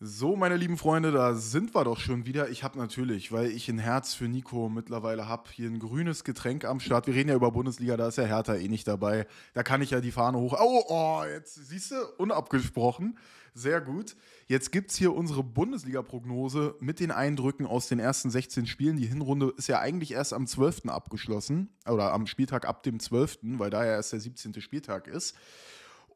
So, meine lieben Freunde, da sind wir doch schon wieder. Ich habe natürlich, weil ich ein Herz für Nico mittlerweile habe, hier ein grünes Getränk am Start. Wir reden ja über Bundesliga, da ist ja Hertha eh nicht dabei. Da kann ich ja die Fahne hoch. Oh, oh jetzt siehst du, unabgesprochen. Sehr gut. Jetzt gibt es hier unsere Bundesliga-Prognose mit den Eindrücken aus den ersten 16 Spielen. Die Hinrunde ist ja eigentlich erst am 12. abgeschlossen oder am Spieltag ab dem 12., weil da ja erst der 17. Spieltag ist.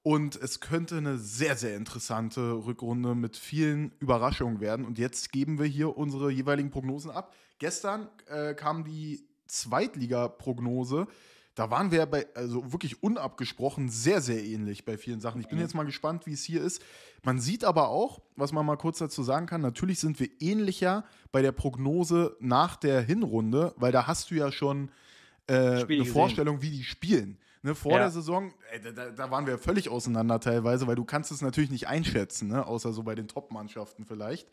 Und es könnte eine sehr, sehr interessante Rückrunde mit vielen Überraschungen werden. Und jetzt geben wir hier unsere jeweiligen Prognosen ab. Gestern äh, kam die Zweitliga-Prognose. Da waren wir bei, also wirklich unabgesprochen, sehr, sehr ähnlich bei vielen Sachen. Ich bin mhm. jetzt mal gespannt, wie es hier ist. Man sieht aber auch, was man mal kurz dazu sagen kann, natürlich sind wir ähnlicher bei der Prognose nach der Hinrunde, weil da hast du ja schon äh, eine gesehen. Vorstellung, wie die spielen. Ne, vor ja. der Saison, ey, da, da, waren wir völlig auseinander teilweise, weil du kannst es natürlich nicht einschätzen, ne? außer so bei den Top-Mannschaften vielleicht.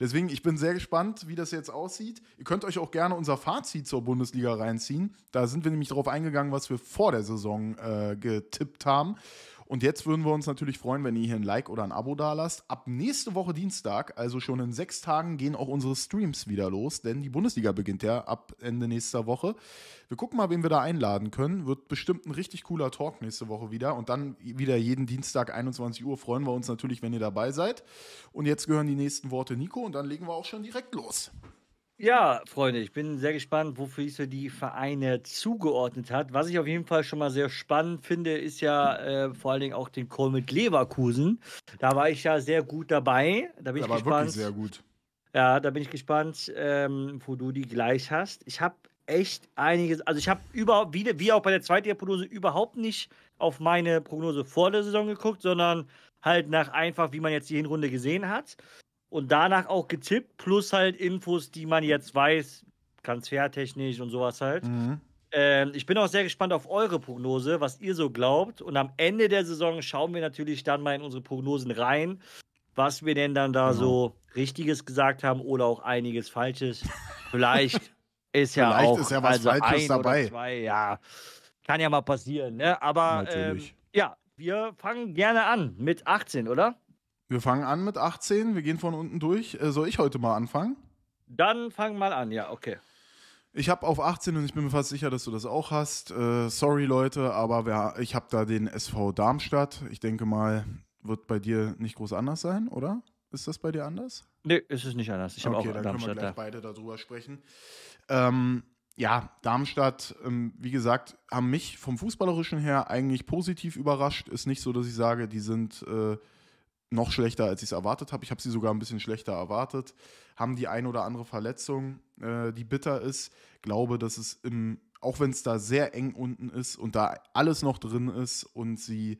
Deswegen, ich bin sehr gespannt, wie das jetzt aussieht. Ihr könnt euch auch gerne unser Fazit zur Bundesliga reinziehen. Da sind wir nämlich darauf eingegangen, was wir vor der Saison äh, getippt haben. Und jetzt würden wir uns natürlich freuen, wenn ihr hier ein Like oder ein Abo da lasst. Ab nächste Woche Dienstag, also schon in sechs Tagen, gehen auch unsere Streams wieder los, denn die Bundesliga beginnt ja ab Ende nächster Woche. Wir gucken mal, wen wir da einladen können. Wird bestimmt ein richtig cooler Talk nächste Woche wieder. Und dann wieder jeden Dienstag 21 Uhr freuen wir uns natürlich, wenn ihr dabei seid. Und jetzt gehören die nächsten Worte Nico und dann legen wir auch schon direkt los. Ja, Freunde, ich bin sehr gespannt, wofür ich so die Vereine zugeordnet hat. Was ich auf jeden Fall schon mal sehr spannend finde, ist ja äh, vor allen Dingen auch den Call mit Leverkusen. Da war ich ja sehr gut dabei. Da bin da ich war gespannt. wirklich sehr gut. Ja, da bin ich gespannt, ähm, wo du die gleich hast. Ich habe echt einiges, also ich habe überhaupt, wie, wie auch bei der zweiten Prognose, überhaupt nicht auf meine Prognose vor der Saison geguckt, sondern halt nach einfach, wie man jetzt die Hinrunde gesehen hat und danach auch getippt, plus halt Infos, die man jetzt weiß, transfertechnisch und sowas halt. Mhm. Ähm, ich bin auch sehr gespannt auf eure Prognose, was ihr so glaubt. Und am Ende der Saison schauen wir natürlich dann mal in unsere Prognosen rein, was wir denn dann da genau. so Richtiges gesagt haben oder auch einiges Falsches. Vielleicht ist ja Vielleicht auch ist ja was also Falsches ein dabei. Oder zwei, ja, kann ja mal passieren. Ne? Aber ähm, ja, wir fangen gerne an mit 18, oder? Wir fangen an mit 18, wir gehen von unten durch. Äh, soll ich heute mal anfangen? Dann fang mal an, ja, okay. Ich habe auf 18 und ich bin mir fast sicher, dass du das auch hast. Äh, sorry Leute, aber wer, ich habe da den SV Darmstadt. Ich denke mal, wird bei dir nicht groß anders sein, oder? Ist das bei dir anders? Nee, ist es nicht anders. Ich habe okay, auch dann Darmstadt. Können wir gleich beide darüber sprechen. Ähm, ja, Darmstadt, ähm, wie gesagt, haben mich vom Fußballerischen her eigentlich positiv überrascht. Ist nicht so, dass ich sage, die sind äh, noch schlechter, als ich es erwartet habe. Ich habe sie sogar ein bisschen schlechter erwartet. Haben die ein oder andere Verletzung, äh, die bitter ist. Glaube, dass es im, auch wenn es da sehr eng unten ist und da alles noch drin ist und sie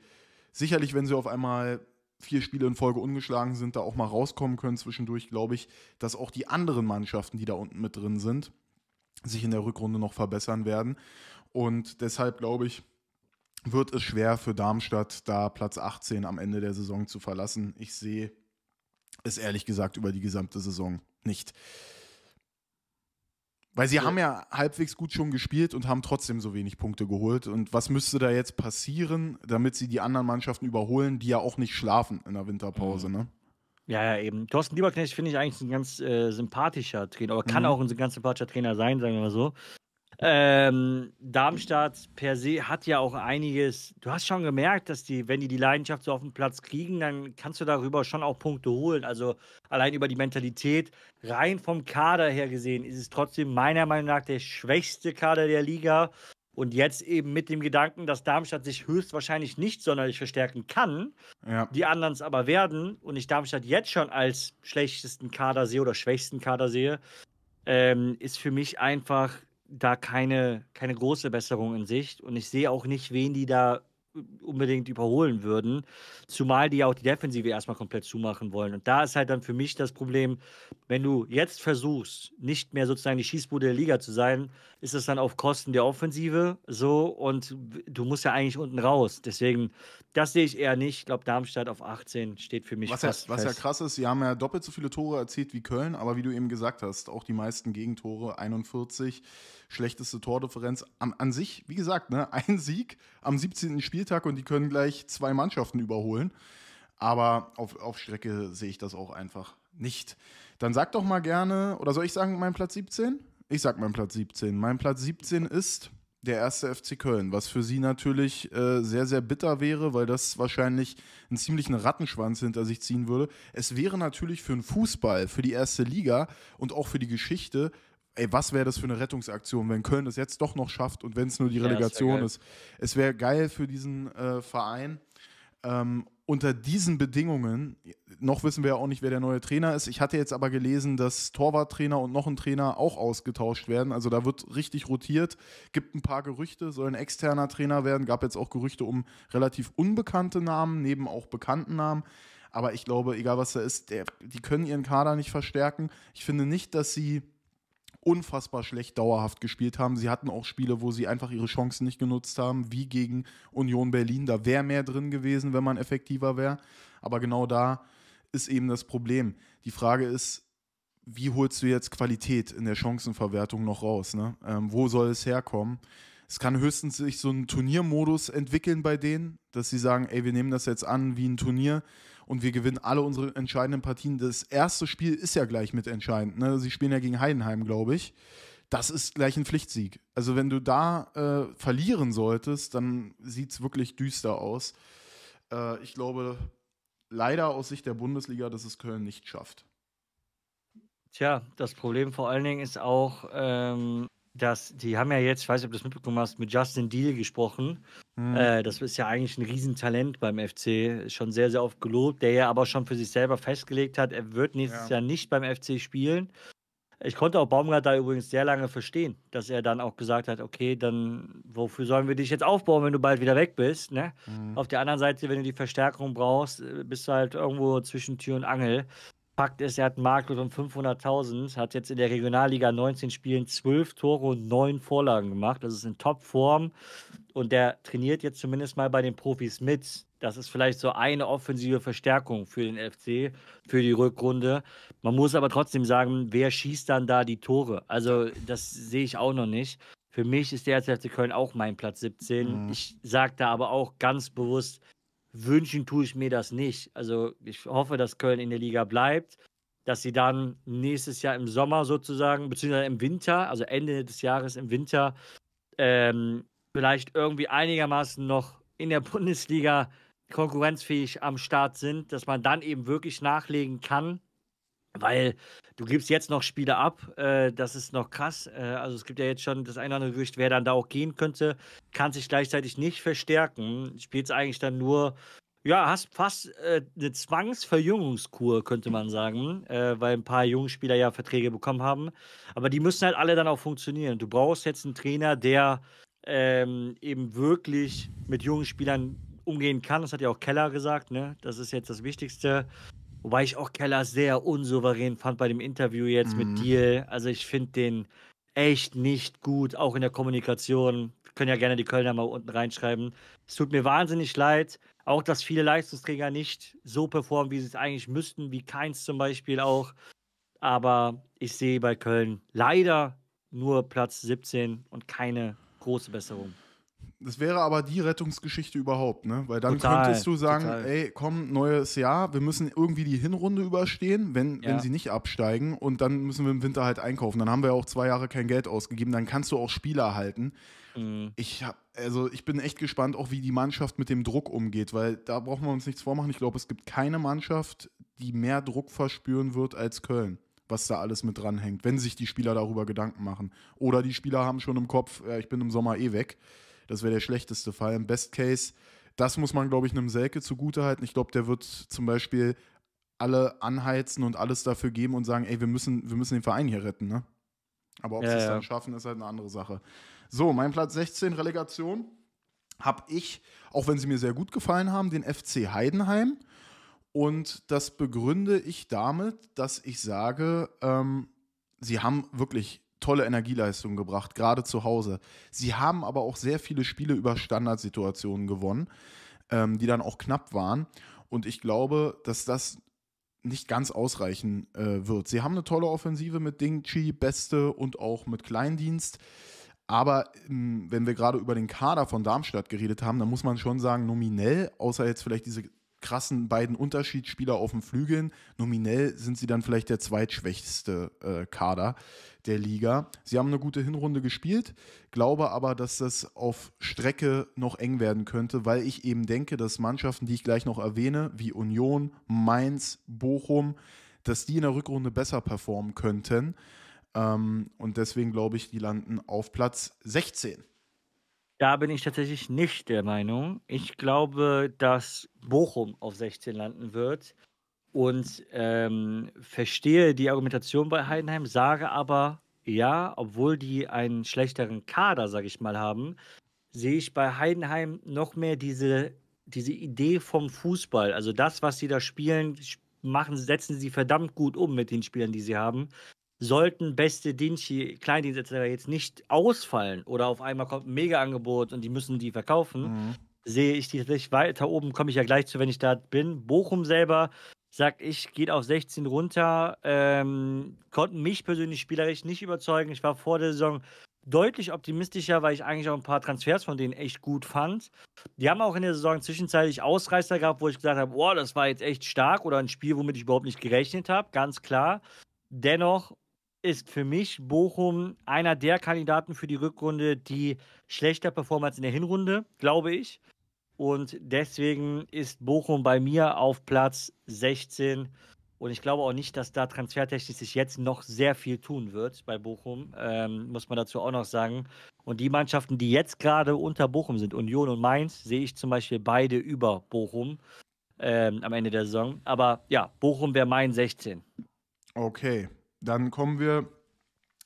sicherlich, wenn sie auf einmal vier Spiele in Folge ungeschlagen sind, da auch mal rauskommen können zwischendurch, glaube ich, dass auch die anderen Mannschaften, die da unten mit drin sind, sich in der Rückrunde noch verbessern werden. Und deshalb glaube ich, wird es schwer für Darmstadt, da Platz 18 am Ende der Saison zu verlassen. Ich sehe es ehrlich gesagt über die gesamte Saison nicht. Weil sie ja. haben ja halbwegs gut schon gespielt und haben trotzdem so wenig Punkte geholt. Und was müsste da jetzt passieren, damit sie die anderen Mannschaften überholen, die ja auch nicht schlafen in der Winterpause, mhm. ne? Ja, ja, eben. Thorsten Lieberknecht finde ich eigentlich ein ganz äh, sympathischer Trainer, aber kann mhm. auch ein ganz sympathischer Trainer sein, sagen wir mal so. Ähm, Darmstadt per se hat ja auch einiges. Du hast schon gemerkt, dass die, wenn die die Leidenschaft so auf den Platz kriegen, dann kannst du darüber schon auch Punkte holen. Also allein über die Mentalität. Rein vom Kader her gesehen ist es trotzdem meiner Meinung nach der schwächste Kader der Liga. Und jetzt eben mit dem Gedanken, dass Darmstadt sich höchstwahrscheinlich nicht sonderlich verstärken kann, ja. die anderen es aber werden und ich Darmstadt jetzt schon als schlechtesten Kader sehe oder schwächsten Kader sehe, ähm, ist für mich einfach da keine, keine große Besserung in Sicht. Und ich sehe auch nicht, wen die da unbedingt überholen würden. Zumal die ja auch die Defensive erstmal komplett zumachen wollen. Und da ist halt dann für mich das Problem, wenn du jetzt versuchst, nicht mehr sozusagen die Schießbude der Liga zu sein, ist das dann auf Kosten der Offensive so und du musst ja eigentlich unten raus. Deswegen, das sehe ich eher nicht. Ich glaube, Darmstadt auf 18 steht für mich. Was, ja, was ja krass ist, sie haben ja doppelt so viele Tore erzielt wie Köln, aber wie du eben gesagt hast, auch die meisten Gegentore, 41, schlechteste Tordifferenz. An, an sich, wie gesagt, ne, ein Sieg am 17. Spiel Spieltag und die können gleich zwei Mannschaften überholen. Aber auf, auf Strecke sehe ich das auch einfach nicht. Dann sag doch mal gerne, oder soll ich sagen, mein Platz 17? Ich sag mein Platz 17. Mein Platz 17 ist der erste FC Köln, was für sie natürlich äh, sehr, sehr bitter wäre, weil das wahrscheinlich einen ziemlichen Rattenschwanz hinter sich ziehen würde. Es wäre natürlich für den Fußball, für die erste Liga und auch für die Geschichte ey, was wäre das für eine Rettungsaktion, wenn Köln es jetzt doch noch schafft und wenn es nur die Relegation ja, ist. Es wäre geil für diesen äh, Verein. Ähm, unter diesen Bedingungen, noch wissen wir ja auch nicht, wer der neue Trainer ist. Ich hatte jetzt aber gelesen, dass Torwarttrainer und noch ein Trainer auch ausgetauscht werden. Also da wird richtig rotiert. Gibt ein paar Gerüchte, soll ein externer Trainer werden. Gab jetzt auch Gerüchte um relativ unbekannte Namen, neben auch bekannten Namen. Aber ich glaube, egal was da ist, der, die können ihren Kader nicht verstärken. Ich finde nicht, dass sie unfassbar schlecht dauerhaft gespielt haben. Sie hatten auch Spiele, wo sie einfach ihre Chancen nicht genutzt haben, wie gegen Union Berlin. Da wäre mehr drin gewesen, wenn man effektiver wäre. Aber genau da ist eben das Problem. Die Frage ist, wie holst du jetzt Qualität in der Chancenverwertung noch raus? Ne? Ähm, wo soll es herkommen? Es kann höchstens sich so ein Turniermodus entwickeln bei denen, dass sie sagen, ey, wir nehmen das jetzt an wie ein Turnier und wir gewinnen alle unsere entscheidenden Partien. Das erste Spiel ist ja gleich mit entscheidend. Ne? Sie spielen ja gegen Heidenheim, glaube ich. Das ist gleich ein Pflichtsieg. Also wenn du da äh, verlieren solltest, dann sieht es wirklich düster aus. Äh, ich glaube leider aus Sicht der Bundesliga, dass es Köln nicht schafft. Tja, das Problem vor allen Dingen ist auch, ähm, dass die haben ja jetzt, ich weiß nicht, ob du das mitbekommen hast, mit Justin Deal gesprochen. Mhm. Äh, das ist ja eigentlich ein Riesentalent beim FC, schon sehr, sehr oft gelobt, der ja aber schon für sich selber festgelegt hat, er wird nächstes ja. Jahr nicht beim FC spielen. Ich konnte auch Baumgart da übrigens sehr lange verstehen, dass er dann auch gesagt hat, okay, dann wofür sollen wir dich jetzt aufbauen, wenn du bald wieder weg bist? Ne? Mhm. Auf der anderen Seite, wenn du die Verstärkung brauchst, äh, bist du halt irgendwo zwischen Tür und Angel. Fakt ist, er hat einen Marktwert von 500.000, hat jetzt in der Regionalliga 19 Spielen 12 Tore und 9 Vorlagen gemacht. Das ist in Topform und der trainiert jetzt zumindest mal bei den Profis mit. Das ist vielleicht so eine offensive Verstärkung für den FC, für die Rückrunde. Man muss aber trotzdem sagen, wer schießt dann da die Tore? Also, das sehe ich auch noch nicht. Für mich ist der FC Köln auch mein Platz 17. Mhm. Ich sage da aber auch ganz bewusst, wünschen tue ich mir das nicht. Also ich hoffe, dass Köln in der Liga bleibt, dass sie dann nächstes Jahr im Sommer sozusagen, beziehungsweise im Winter, also Ende des Jahres im Winter, ähm, vielleicht irgendwie einigermaßen noch in der Bundesliga konkurrenzfähig am Start sind, dass man dann eben wirklich nachlegen kann weil du gibst jetzt noch Spiele ab, äh, das ist noch krass. Äh, also es gibt ja jetzt schon das eine oder andere Gerücht, wer dann da auch gehen könnte, kann sich gleichzeitig nicht verstärken. Spielst eigentlich dann nur, ja, hast fast äh, eine Zwangsverjüngungskur, könnte man sagen, äh, weil ein paar junge Spieler ja Verträge bekommen haben. Aber die müssen halt alle dann auch funktionieren. Du brauchst jetzt einen Trainer, der ähm, eben wirklich mit jungen Spielern umgehen kann. Das hat ja auch Keller gesagt, ne? Das ist jetzt das Wichtigste Wobei ich auch Keller sehr unsouverän fand bei dem Interview jetzt mhm. mit Deal. Also ich finde den echt nicht gut, auch in der Kommunikation. Wir können ja gerne die Kölner mal unten reinschreiben. Es tut mir wahnsinnig leid. Auch, dass viele Leistungsträger nicht so performen, wie sie es eigentlich müssten, wie Keins zum Beispiel auch. Aber ich sehe bei Köln leider nur Platz 17 und keine große Besserung. Das wäre aber die Rettungsgeschichte überhaupt, ne? Weil dann total, könntest du sagen, total. ey, komm, neues Jahr, wir müssen irgendwie die Hinrunde überstehen, wenn, ja. wenn sie nicht absteigen und dann müssen wir im Winter halt einkaufen. Dann haben wir auch zwei Jahre kein Geld ausgegeben, dann kannst du auch Spieler halten. Mhm. Ich hab, also ich bin echt gespannt, auch wie die Mannschaft mit dem Druck umgeht, weil da brauchen wir uns nichts vormachen. Ich glaube, es gibt keine Mannschaft, die mehr Druck verspüren wird als Köln was da alles mit dranhängt, wenn sich die Spieler darüber Gedanken machen. Oder die Spieler haben schon im Kopf, äh, ich bin im Sommer eh weg. Das wäre der schlechteste Fall. Im Best Case, das muss man, glaube ich, einem Selke zugutehalten. Ich glaube, der wird zum Beispiel alle anheizen und alles dafür geben und sagen, ey, wir müssen, wir müssen den Verein hier retten, ne? Aber ob ja, sie es ja. dann schaffen, ist halt eine andere Sache. So, mein Platz 16, Relegation, habe ich, auch wenn sie mir sehr gut gefallen haben, den FC Heidenheim. Und das begründe ich damit, dass ich sage, ähm, sie haben wirklich tolle Energieleistung gebracht, gerade zu Hause. Sie haben aber auch sehr viele Spiele über Standardsituationen gewonnen, ähm, die dann auch knapp waren. Und ich glaube, dass das nicht ganz ausreichen äh, wird. Sie haben eine tolle Offensive mit Ding Chi, Beste und auch mit Kleindienst. Aber ähm, wenn wir gerade über den Kader von Darmstadt geredet haben, dann muss man schon sagen, nominell, außer jetzt vielleicht diese krassen beiden Unterschiedsspieler auf den Flügeln. Nominell sind sie dann vielleicht der zweitschwächste äh, Kader der Liga. Sie haben eine gute Hinrunde gespielt, glaube aber, dass das auf Strecke noch eng werden könnte, weil ich eben denke, dass Mannschaften, die ich gleich noch erwähne, wie Union, Mainz, Bochum, dass die in der Rückrunde besser performen könnten. Ähm, und deswegen glaube ich, die landen auf Platz 16. Da bin ich tatsächlich nicht der Meinung. Ich glaube, dass Bochum auf 16 landen wird und ähm, verstehe die Argumentation bei Heidenheim, sage aber, ja, obwohl die einen schlechteren Kader, sage ich mal, haben, sehe ich bei Heidenheim noch mehr diese, diese Idee vom Fußball. Also das, was sie da spielen, machen, setzen sie verdammt gut um mit den Spielern, die sie haben sollten beste Dienste, Kleindienste etc. jetzt nicht ausfallen oder auf einmal kommt ein Mega-Angebot und die müssen die verkaufen, mhm. sehe ich die tatsächlich weiter oben, komme ich ja gleich zu, wenn ich da bin. Bochum selber, sag ich, geht auf 16 runter, ähm, konnten mich persönlich spielerisch nicht überzeugen. Ich war vor der Saison deutlich optimistischer, weil ich eigentlich auch ein paar Transfers von denen echt gut fand. Die haben auch in der Saison zwischenzeitlich Ausreißer gehabt, wo ich gesagt habe, boah, das war jetzt echt stark oder ein Spiel, womit ich überhaupt nicht gerechnet habe, ganz klar. Dennoch ist für mich Bochum einer der Kandidaten für die Rückrunde, die schlechter performen als in der Hinrunde, glaube ich. Und deswegen ist Bochum bei mir auf Platz 16. Und ich glaube auch nicht, dass da transfertechnisch sich jetzt noch sehr viel tun wird bei Bochum, ähm, muss man dazu auch noch sagen. Und die Mannschaften, die jetzt gerade unter Bochum sind, Union und Mainz, sehe ich zum Beispiel beide über Bochum ähm, am Ende der Saison. Aber ja, Bochum wäre mein 16. Okay, dann kommen wir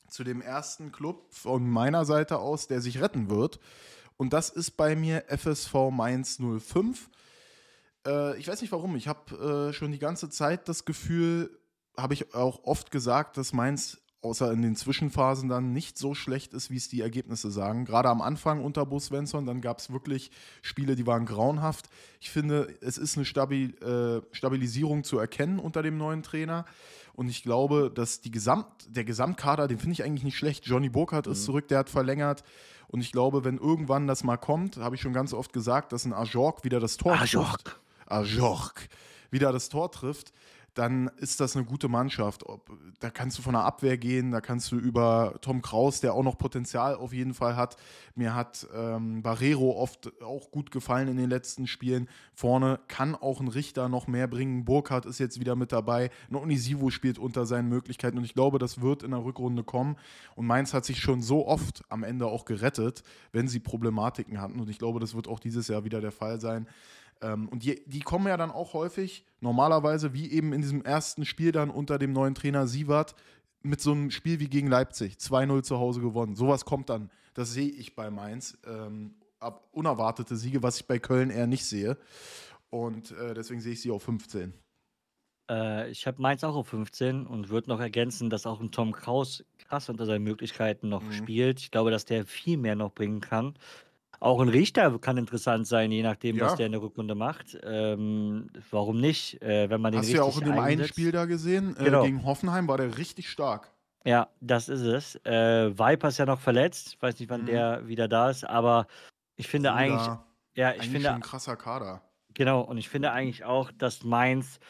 zu dem ersten Club von meiner Seite aus, der sich retten wird. Und das ist bei mir FSV Mainz 05. Äh, ich weiß nicht warum, ich habe äh, schon die ganze Zeit das Gefühl, habe ich auch oft gesagt, dass Mainz außer in den Zwischenphasen dann nicht so schlecht ist, wie es die Ergebnisse sagen. Gerade am Anfang unter Bo Svensson, dann gab es wirklich Spiele, die waren grauenhaft. Ich finde, es ist eine Stabil, äh, Stabilisierung zu erkennen unter dem neuen Trainer. Und ich glaube, dass die Gesamt, der Gesamtkader, den finde ich eigentlich nicht schlecht. Johnny Burkhardt mhm. ist zurück, der hat verlängert. Und ich glaube, wenn irgendwann das mal kommt, habe ich schon ganz oft gesagt, dass ein Ajork wieder das Tor Ajork. trifft. Ajork. Wieder das Tor trifft dann ist das eine gute Mannschaft. da kannst du von der Abwehr gehen, da kannst du über Tom Kraus, der auch noch Potenzial auf jeden Fall hat. Mir hat ähm, Barrero oft auch gut gefallen in den letzten Spielen. Vorne kann auch ein Richter noch mehr bringen. Burkhardt ist jetzt wieder mit dabei. Ein Onisivo spielt unter seinen Möglichkeiten und ich glaube, das wird in der Rückrunde kommen. Und Mainz hat sich schon so oft am Ende auch gerettet, wenn sie Problematiken hatten. Und ich glaube, das wird auch dieses Jahr wieder der Fall sein. Ähm, und die, die, kommen ja dann auch häufig, normalerweise, wie eben in diesem ersten Spiel dann unter dem neuen Trainer Sievert, mit so einem Spiel wie gegen Leipzig, 2-0 zu Hause gewonnen. Sowas kommt dann. Das sehe ich bei Mainz. Ähm, unerwartete Siege, was ich bei Köln eher nicht sehe. Und äh, deswegen sehe ich sie auf 15. Äh, ich habe Mainz auch auf 15 und würde noch ergänzen, dass auch ein Tom Kraus krass unter seinen Möglichkeiten noch mhm. spielt. Ich glaube, dass der viel mehr noch bringen kann. Auch ein Richter kann interessant sein, je nachdem, ja. was der in der Rückrunde macht. Ähm, warum nicht, äh, wenn man den Hast richtig du ja auch in dem einen Spiel da gesehen, äh, genau. gegen Hoffenheim war der richtig stark. Ja, das ist es. Äh, Viper ist ja noch verletzt, Ich weiß nicht, wann mhm. der wieder da ist, aber ich finde Oder eigentlich, ja, ich eigentlich finde, ein krasser Kader. Genau, und ich finde eigentlich auch, dass Mainz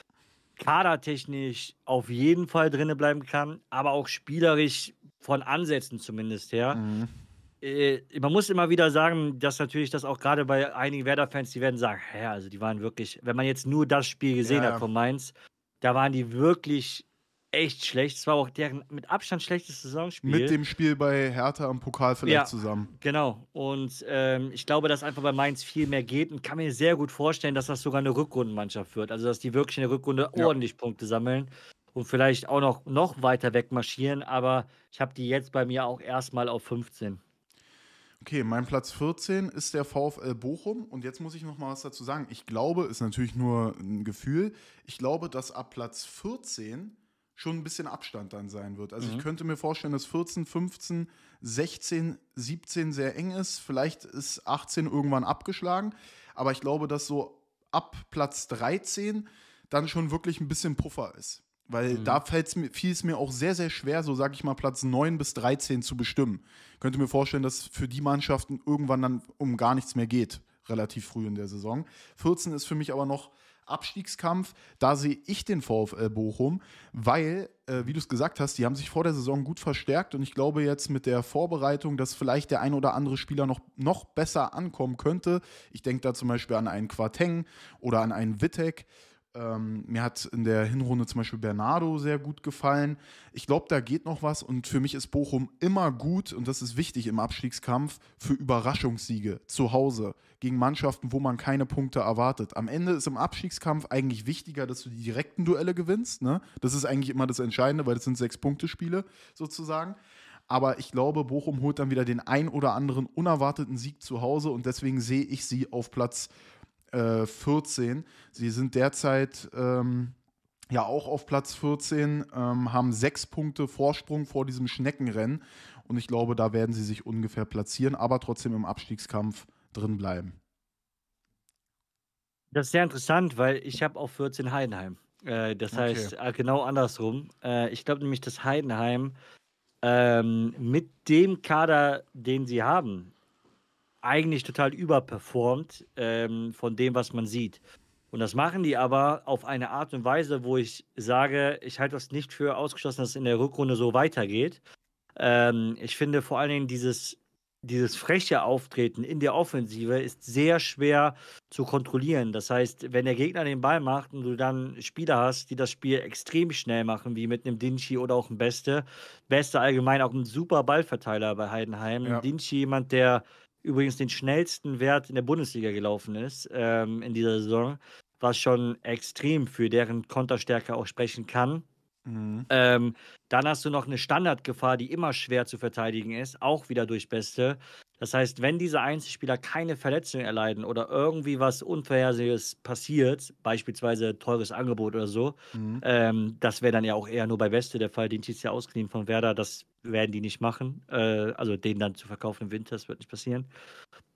kadertechnisch auf jeden Fall drinne bleiben kann, aber auch spielerisch von Ansätzen zumindest her. Mhm. Äh, man muss immer wieder sagen, dass natürlich das auch gerade bei einigen Werder-Fans, die werden sagen, hä, also die waren wirklich, wenn man jetzt nur das Spiel gesehen ja. hat von Mainz, da waren die wirklich echt schlecht. Es war auch deren mit Abstand schlechtes Saisonspiel. Mit dem Spiel bei Hertha am Pokal vielleicht ja, zusammen. Genau. Und ähm, ich glaube, dass einfach bei Mainz viel mehr geht und kann mir sehr gut vorstellen, dass das sogar eine Rückrundenmannschaft wird. Also dass die wirklich in der Rückrunde ja. ordentlich Punkte sammeln und vielleicht auch noch, noch weiter wegmarschieren. Aber ich habe die jetzt bei mir auch erstmal auf 15. Okay, mein Platz 14 ist der VfL Bochum. Und jetzt muss ich noch mal was dazu sagen. Ich glaube, ist natürlich nur ein Gefühl. Ich glaube, dass ab Platz 14 schon ein bisschen Abstand dann sein wird. Also mhm. ich könnte mir vorstellen, dass 14, 15, 16, 17 sehr eng ist. Vielleicht ist 18 irgendwann abgeschlagen. Aber ich glaube, dass so ab Platz 13 dann schon wirklich ein bisschen Puffer ist. Weil mhm. da fiel es mir auch sehr, sehr schwer, so sage ich mal, Platz 9 bis 13 zu bestimmen. Ich könnte mir vorstellen, dass für die Mannschaften irgendwann dann um gar nichts mehr geht, relativ früh in der Saison. 14 ist für mich aber noch Abstiegskampf. Da sehe ich den VfL Bochum, weil, äh, wie du es gesagt hast, die haben sich vor der Saison gut verstärkt und ich glaube jetzt mit der Vorbereitung, dass vielleicht der ein oder andere Spieler noch, noch besser ankommen könnte. Ich denke da zum Beispiel an einen Quarteng oder an einen Wittek. Ähm, mir hat in der Hinrunde zum Beispiel Bernardo sehr gut gefallen. Ich glaube, da geht noch was und für mich ist Bochum immer gut und das ist wichtig im Abstiegskampf für Überraschungssiege zu Hause gegen Mannschaften, wo man keine Punkte erwartet. Am Ende ist im Abstiegskampf eigentlich wichtiger, dass du die direkten Duelle gewinnst. Ne? Das ist eigentlich immer das Entscheidende, weil das sind sechs Punkte-Spiele sozusagen. Aber ich glaube, Bochum holt dann wieder den ein oder anderen unerwarteten Sieg zu Hause und deswegen sehe ich sie auf Platz äh, 14. Sie sind derzeit ähm, ja auch auf Platz 14, ähm, haben sechs Punkte Vorsprung vor diesem Schneckenrennen. Und ich glaube, da werden sie sich ungefähr platzieren, aber trotzdem im Abstiegskampf drin bleiben. Das ist sehr interessant, weil ich habe auch 14 Heidenheim. Äh, das okay. heißt, äh, genau andersrum. Äh, ich glaube nämlich, dass Heidenheim ähm, mit dem Kader, den sie haben, eigentlich total überperformt ähm, von dem, was man sieht. Und das machen die aber auf eine Art und Weise, wo ich sage, ich halte das nicht für ausgeschlossen, dass es in der Rückrunde so weitergeht. Ähm, ich finde vor allen Dingen dieses, dieses freche Auftreten in der Offensive ist sehr schwer zu kontrollieren. Das heißt, wenn der Gegner den Ball macht und du dann Spieler hast, die das Spiel extrem schnell machen, wie mit einem Dinci oder auch einem Beste, Beste allgemein auch ein super Ballverteiler bei Heidenheim. Ja. Dinci jemand, der übrigens den schnellsten Wert in der Bundesliga gelaufen ist ähm, in dieser Saison, was schon extrem für deren Konterstärke auch sprechen kann. Mhm. Ähm, dann hast du noch eine Standardgefahr, die immer schwer zu verteidigen ist, auch wieder durch Beste. Das heißt, wenn diese Einzelspieler keine Verletzung erleiden oder irgendwie was Unvorhersehendes passiert, beispielsweise teures Angebot oder so, mhm. ähm, das wäre dann ja auch eher nur bei Beste der Fall, den Tizia ausgeliehen von Werder, das werden die nicht machen. Äh, also den dann zu verkaufen im Winter, das wird nicht passieren.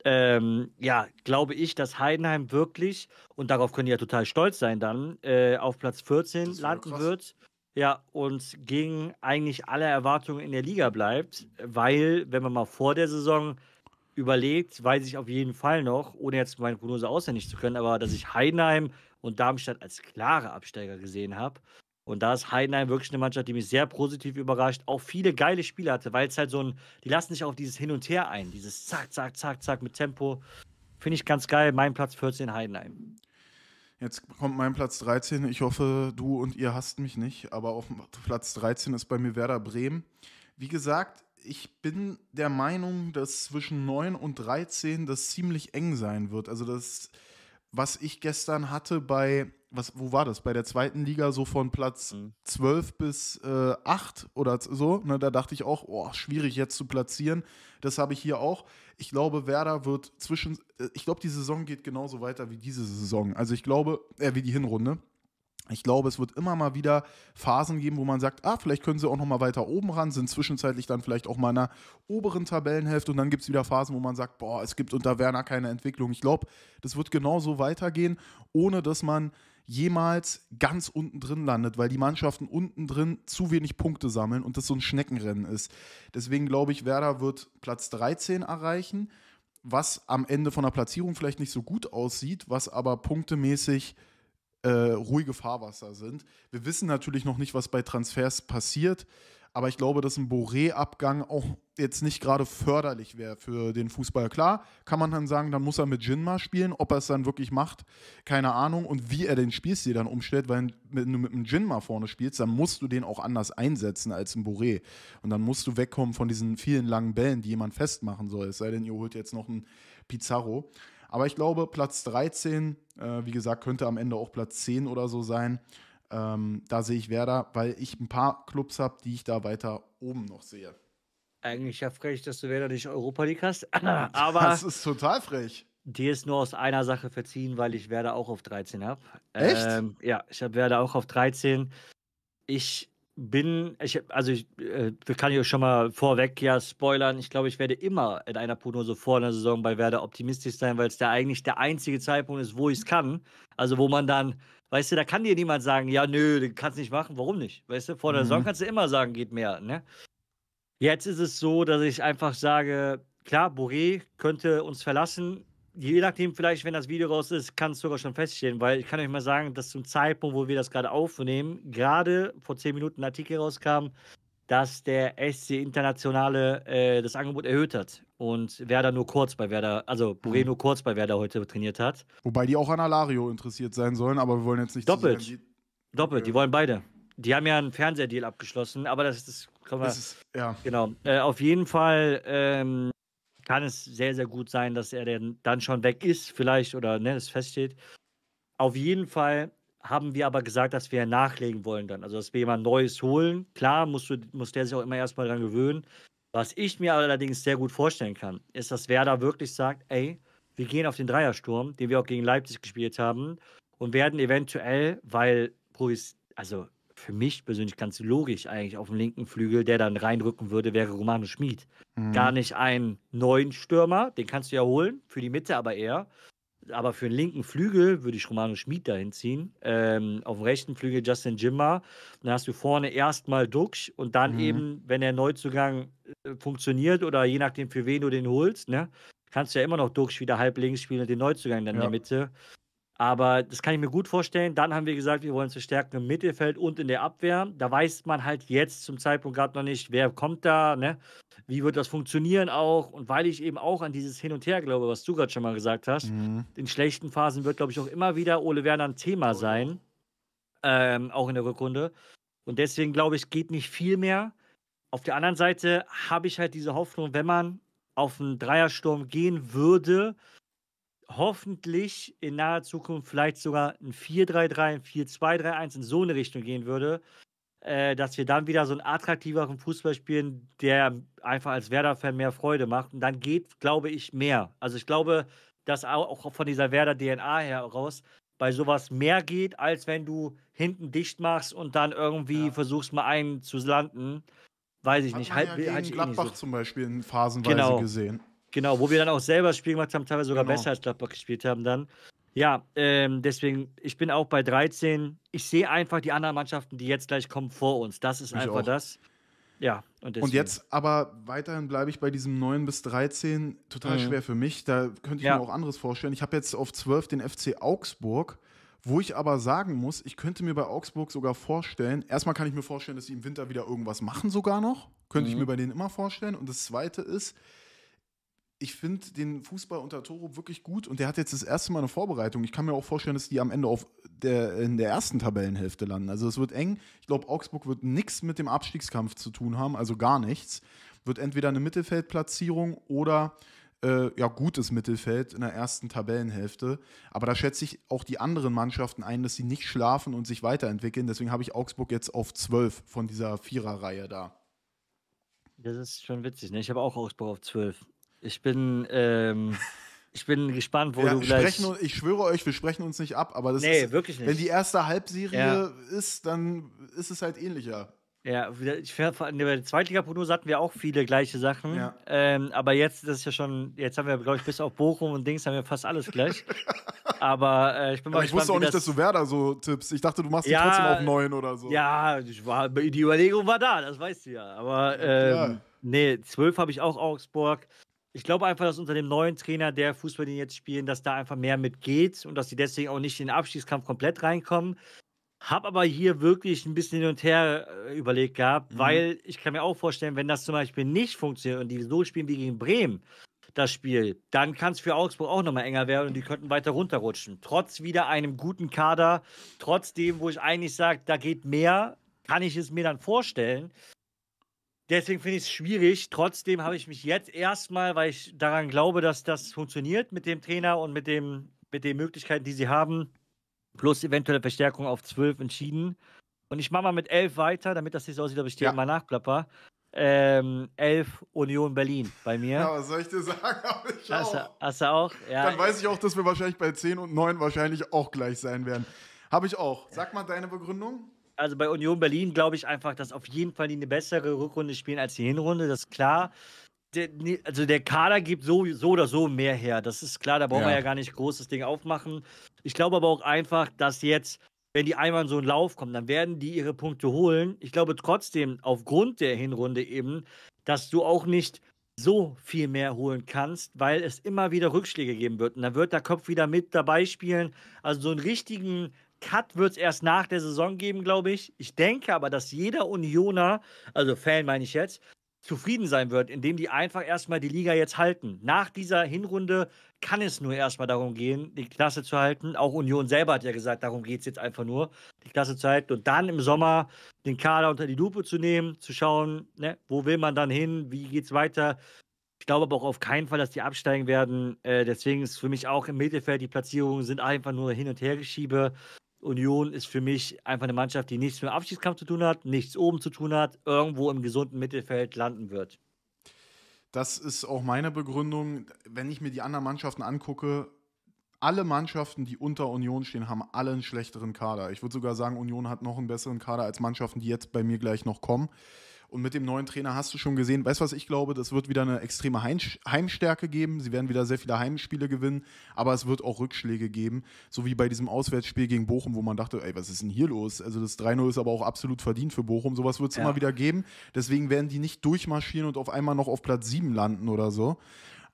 Ähm, ja, glaube ich, dass Heidenheim wirklich, und darauf können die ja total stolz sein dann, äh, auf Platz 14 landen wird. Ja, und gegen eigentlich alle Erwartungen in der Liga bleibt, weil, wenn man mal vor der Saison überlegt, weiß ich auf jeden Fall noch, ohne jetzt meine Prognose auswendig zu können, aber dass ich Heidenheim und Darmstadt als klare Absteiger gesehen habe und da ist Heidenheim wirklich eine Mannschaft, die mich sehr positiv überrascht, auch viele geile Spiele hatte, weil es halt so ein, die lassen sich auf dieses Hin und Her ein, dieses Zack, Zack, Zack, Zack mit Tempo. Finde ich ganz geil. Mein Platz 14 Heidenheim. Jetzt kommt mein Platz 13. Ich hoffe, du und ihr hasst mich nicht, aber auf Platz 13 ist bei mir Werder Bremen. Wie gesagt, ich bin der Meinung, dass zwischen 9 und 13 das ziemlich eng sein wird. Also, dass was ich gestern hatte bei, was, wo war das? Bei der zweiten Liga so von Platz mhm. 12 bis äh, 8 oder so. Ne, da dachte ich auch, oh, schwierig jetzt zu platzieren. Das habe ich hier auch. Ich glaube, Werder wird zwischen, äh, ich glaube, die Saison geht genauso weiter wie diese Saison. Also ich glaube, äh, wie die Hinrunde. Ich glaube, es wird immer mal wieder Phasen geben, wo man sagt, ah, vielleicht können sie auch noch mal weiter oben ran, sind zwischenzeitlich dann vielleicht auch mal in der oberen Tabellenhälfte und dann gibt es wieder Phasen, wo man sagt, boah, es gibt unter Werner keine Entwicklung. Ich glaube, das wird genauso weitergehen, ohne dass man jemals ganz unten drin landet, weil die Mannschaften unten drin zu wenig Punkte sammeln und das so ein Schneckenrennen ist. Deswegen glaube ich, Werder wird Platz 13 erreichen, was am Ende von der Platzierung vielleicht nicht so gut aussieht, was aber punktemäßig äh, ruhige Fahrwasser sind. Wir wissen natürlich noch nicht, was bei Transfers passiert, aber ich glaube, dass ein Boré-Abgang auch jetzt nicht gerade förderlich wäre für den Fußball. Klar, kann man dann sagen, dann muss er mit Jinma spielen. Ob er es dann wirklich macht, keine Ahnung. Und wie er den Spielstil dann umstellt, weil wenn du mit einem Jinma vorne spielst, dann musst du den auch anders einsetzen als ein Boré. Und dann musst du wegkommen von diesen vielen langen Bällen, die jemand festmachen soll. Es sei denn, ihr holt jetzt noch einen Pizarro. Aber ich glaube, Platz 13, äh, wie gesagt, könnte am Ende auch Platz 10 oder so sein. Ähm, da sehe ich Werder, weil ich ein paar Clubs habe, die ich da weiter oben noch sehe. Eigentlich ja frech, dass du Werder nicht Europa League hast. Aber das ist total frech. Dir ist nur aus einer Sache verziehen, weil ich Werder auch auf 13 habe. Echt? Ähm, ja, ich habe Werder auch auf 13. Ich bin, ich, also ich, äh, kann ich euch schon mal vorweg ja spoilern. Ich glaube, ich werde immer in einer Prognose vor einer Saison bei Werder optimistisch sein, weil es da eigentlich der einzige Zeitpunkt ist, wo ich es kann. Also wo man dann, weißt du, da kann dir niemand sagen, ja, nö, du kannst nicht machen, warum nicht? Weißt du, vor der mhm. Saison kannst du immer sagen, geht mehr, ne? Jetzt ist es so, dass ich einfach sage, klar, Boré könnte uns verlassen, je nachdem, vielleicht, wenn das Video raus ist, kann es sogar schon feststehen, weil ich kann euch mal sagen, dass zum Zeitpunkt, wo wir das gerade aufnehmen, gerade vor zehn Minuten ein Artikel rauskam, dass der SC Internationale äh, das Angebot erhöht hat und Werder nur kurz bei Werder, also Bure mhm. nur kurz bei Werder heute trainiert hat. Wobei die auch an Alario interessiert sein sollen, aber wir wollen jetzt nicht. Doppelt. Sagen, die Doppelt, okay. die wollen beide. Die haben ja einen Fernseherdeal abgeschlossen, aber das ist. Das, das ist ja. Genau. Äh, auf jeden Fall ähm, kann es sehr, sehr gut sein, dass er denn dann schon weg ist, vielleicht oder ne, es feststeht. Auf jeden Fall haben wir aber gesagt, dass wir nachlegen wollen dann. Also, dass wir jemand Neues holen. Klar, musst du, muss der sich auch immer erstmal dran gewöhnen. Was ich mir allerdings sehr gut vorstellen kann, ist, dass Werder wirklich sagt, ey, wir gehen auf den Dreiersturm, den wir auch gegen Leipzig gespielt haben und werden eventuell, weil also für mich persönlich ganz logisch eigentlich auf dem linken Flügel, der dann reinrücken würde, wäre Romano Schmid. Mhm. Gar nicht einen neuen Stürmer, den kannst du ja holen, für die Mitte aber eher. Aber für den linken Flügel würde ich Romano Schmid dahin ziehen. Ähm, auf dem rechten Flügel Justin Jimmer. Dann hast du vorne erstmal Duxch und dann mhm. eben, wenn der Neuzugang äh, funktioniert oder je nachdem, für wen du den holst, ne, kannst du ja immer noch Duxch wieder halb links spielen und den Neuzugang dann ja. in der Mitte. Aber das kann ich mir gut vorstellen. Dann haben wir gesagt, wir wollen es verstärken im Mittelfeld und in der Abwehr. Da weiß man halt jetzt zum Zeitpunkt gerade noch nicht, wer kommt da, ne? wie wird das funktionieren auch. Und weil ich eben auch an dieses Hin und Her glaube, was du gerade schon mal gesagt hast, mhm. in schlechten Phasen wird, glaube ich, auch immer wieder Ole Werner ein Thema oh sein, ähm, auch in der Rückrunde. Und deswegen glaube ich, geht nicht viel mehr. Auf der anderen Seite habe ich halt diese Hoffnung, wenn man auf einen Dreiersturm gehen würde, hoffentlich in naher Zukunft vielleicht sogar ein 4-3-3, ein 4-2-3-1 in so eine Richtung gehen würde, äh, dass wir dann wieder so einen attraktiveren Fußball spielen, der einfach als Werder-Fan mehr Freude macht. Und dann geht, glaube ich, mehr. Also ich glaube, dass auch von dieser Werder-DNA heraus bei sowas mehr geht, als wenn du hinten dicht machst und dann irgendwie ja. versucht mal einen zu landen. Weiß ich Hat nicht. Man halt, ja gegen halt Gladbach eh so. zum Beispiel in phasenweise genau. gesehen. Genau, wo wir dann auch selber das Spiel gemacht haben, teilweise sogar genau. besser als Gladbach gespielt haben dann. Ja, ähm, deswegen, ich bin auch bei 13. Ich sehe einfach die anderen Mannschaften, die jetzt gleich kommen, vor uns. Das ist ich einfach auch. das. Ja, und, und, jetzt aber weiterhin bleibe ich bei diesem 9 bis 13 total mhm. schwer für mich. Da könnte ich ja. mir auch anderes vorstellen. Ich habe jetzt auf 12 den FC Augsburg, wo ich aber sagen muss, ich könnte mir bei Augsburg sogar vorstellen, erstmal kann ich mir vorstellen, dass sie im Winter wieder irgendwas machen, sogar noch. Könnte mhm. ich mir bei denen immer vorstellen. Und das Zweite ist, ich finde den Fußball unter Toro wirklich gut und der hat jetzt das erste Mal eine Vorbereitung. Ich kann mir auch vorstellen, dass die am Ende auf der, in der ersten Tabellenhälfte landen. Also es wird eng. Ich glaube, Augsburg wird nichts mit dem Abstiegskampf zu tun haben, also gar nichts. Wird entweder eine Mittelfeldplatzierung oder äh, ja, gutes Mittelfeld in der ersten Tabellenhälfte. Aber da schätze ich auch die anderen Mannschaften ein, dass sie nicht schlafen und sich weiterentwickeln. Deswegen habe ich Augsburg jetzt auf zwölf von dieser Viererreihe da. Das ist schon witzig. Ne? Ich habe auch Augsburg auf zwölf. Ich bin, ähm, ich bin gespannt, wo ja, du gleich. Sprechen, ich schwöre euch, wir sprechen uns nicht ab, aber das nee, ist, wirklich nicht. wenn die erste Halbserie ja. ist, dann ist es halt ähnlicher. Ja, ich, in der Zweitliga-Prognose hatten wir auch viele gleiche Sachen. Ja. Ähm, aber jetzt, das ist ja schon, jetzt haben wir, glaube ich, bis auf Bochum und Dings haben wir fast alles gleich. aber äh, ich bin mal aber Ich wusste auch nicht, das dass du Werder so tippst. Ich dachte, du machst ja, trotzdem auf neun oder so. Ja, war, die Überlegung war da, das weißt du ja. Aber ähm, ja. nee, zwölf habe ich auch Augsburg ich glaube einfach, dass unter dem neuen Trainer der Fußball, den jetzt spielen, dass da einfach mehr mitgeht und dass sie deswegen auch nicht in den Abstiegskampf komplett reinkommen. Hab aber hier wirklich ein bisschen hin und her äh, überlegt gehabt, mhm. weil ich kann mir auch vorstellen, wenn das zum Beispiel nicht funktioniert und die so spielen wie gegen Bremen, das Spiel, dann kann es für Augsburg auch nochmal enger werden und die könnten weiter runterrutschen. Trotz wieder einem guten Kader, trotzdem, wo ich eigentlich sage, da geht mehr, kann ich es mir dann vorstellen. Deswegen finde ich es schwierig. Trotzdem habe ich mich jetzt erstmal, weil ich daran glaube, dass das funktioniert mit dem Trainer und mit, dem, mit den Möglichkeiten, die sie haben, plus eventuelle Verstärkung auf 12 entschieden. Und ich mache mal mit 11 weiter, damit das nicht so aussieht, ob ich dir ja. mal nachplapper. Ähm, 11 Union Berlin bei mir. Ja, was soll ich dir sagen? Ich hast, du, hast, Du, auch? Ja. Dann weiß ich auch, dass wir wahrscheinlich bei 10 und 9 wahrscheinlich auch gleich sein werden. Habe ich auch. Sag mal deine Begründung also bei Union Berlin glaube ich einfach, dass auf jeden Fall die eine bessere Rückrunde spielen als die Hinrunde, das ist klar. Der, also der Kader gibt so, so oder so mehr her, das ist klar, da brauchen ja. wir ja gar nicht großes Ding aufmachen. Ich glaube aber auch einfach, dass jetzt, wenn die einmal in so einen Lauf kommen, dann werden die ihre Punkte holen. Ich glaube trotzdem, aufgrund der Hinrunde eben, dass du auch nicht so viel mehr holen kannst, weil es immer wieder Rückschläge geben wird. Und dann wird der Kopf wieder mit dabei spielen. Also so einen richtigen Cut wird es erst nach der Saison geben, glaube ich. Ich denke aber, dass jeder Unioner, also Fan meine ich jetzt, zufrieden sein wird, indem die einfach erstmal die Liga jetzt halten. Nach dieser Hinrunde kann es nur erstmal darum gehen, die Klasse zu halten. Auch Union selber hat ja gesagt, darum geht es jetzt einfach nur, die Klasse zu halten und dann im Sommer den Kader unter die Lupe zu nehmen, zu schauen, ne, wo will man dann hin, wie geht es weiter. Ich glaube aber auch auf keinen Fall, dass die absteigen werden. Äh, deswegen ist für mich auch im Mittelfeld die Platzierungen sind einfach nur hin und her geschiebe. Union ist für mich einfach eine Mannschaft, die nichts mit dem Abschiedskampf zu tun hat, nichts oben zu tun hat, irgendwo im gesunden Mittelfeld landen wird. Das ist auch meine Begründung. Wenn ich mir die anderen Mannschaften angucke, alle Mannschaften, die unter Union stehen, haben alle einen schlechteren Kader. Ich würde sogar sagen, Union hat noch einen besseren Kader als Mannschaften, die jetzt bei mir gleich noch kommen. Und mit dem neuen Trainer hast du schon gesehen, weißt du was, ich glaube, das wird wieder eine extreme Heimstärke geben. Sie werden wieder sehr viele Heimspiele gewinnen, aber es wird auch Rückschläge geben. So wie bei diesem Auswärtsspiel gegen Bochum, wo man dachte, ey, was ist denn hier los? Also das 3-0 ist aber auch absolut verdient für Bochum. Sowas wird es ja. immer wieder geben. Deswegen werden die nicht durchmarschieren und auf einmal noch auf Platz 7 landen oder so.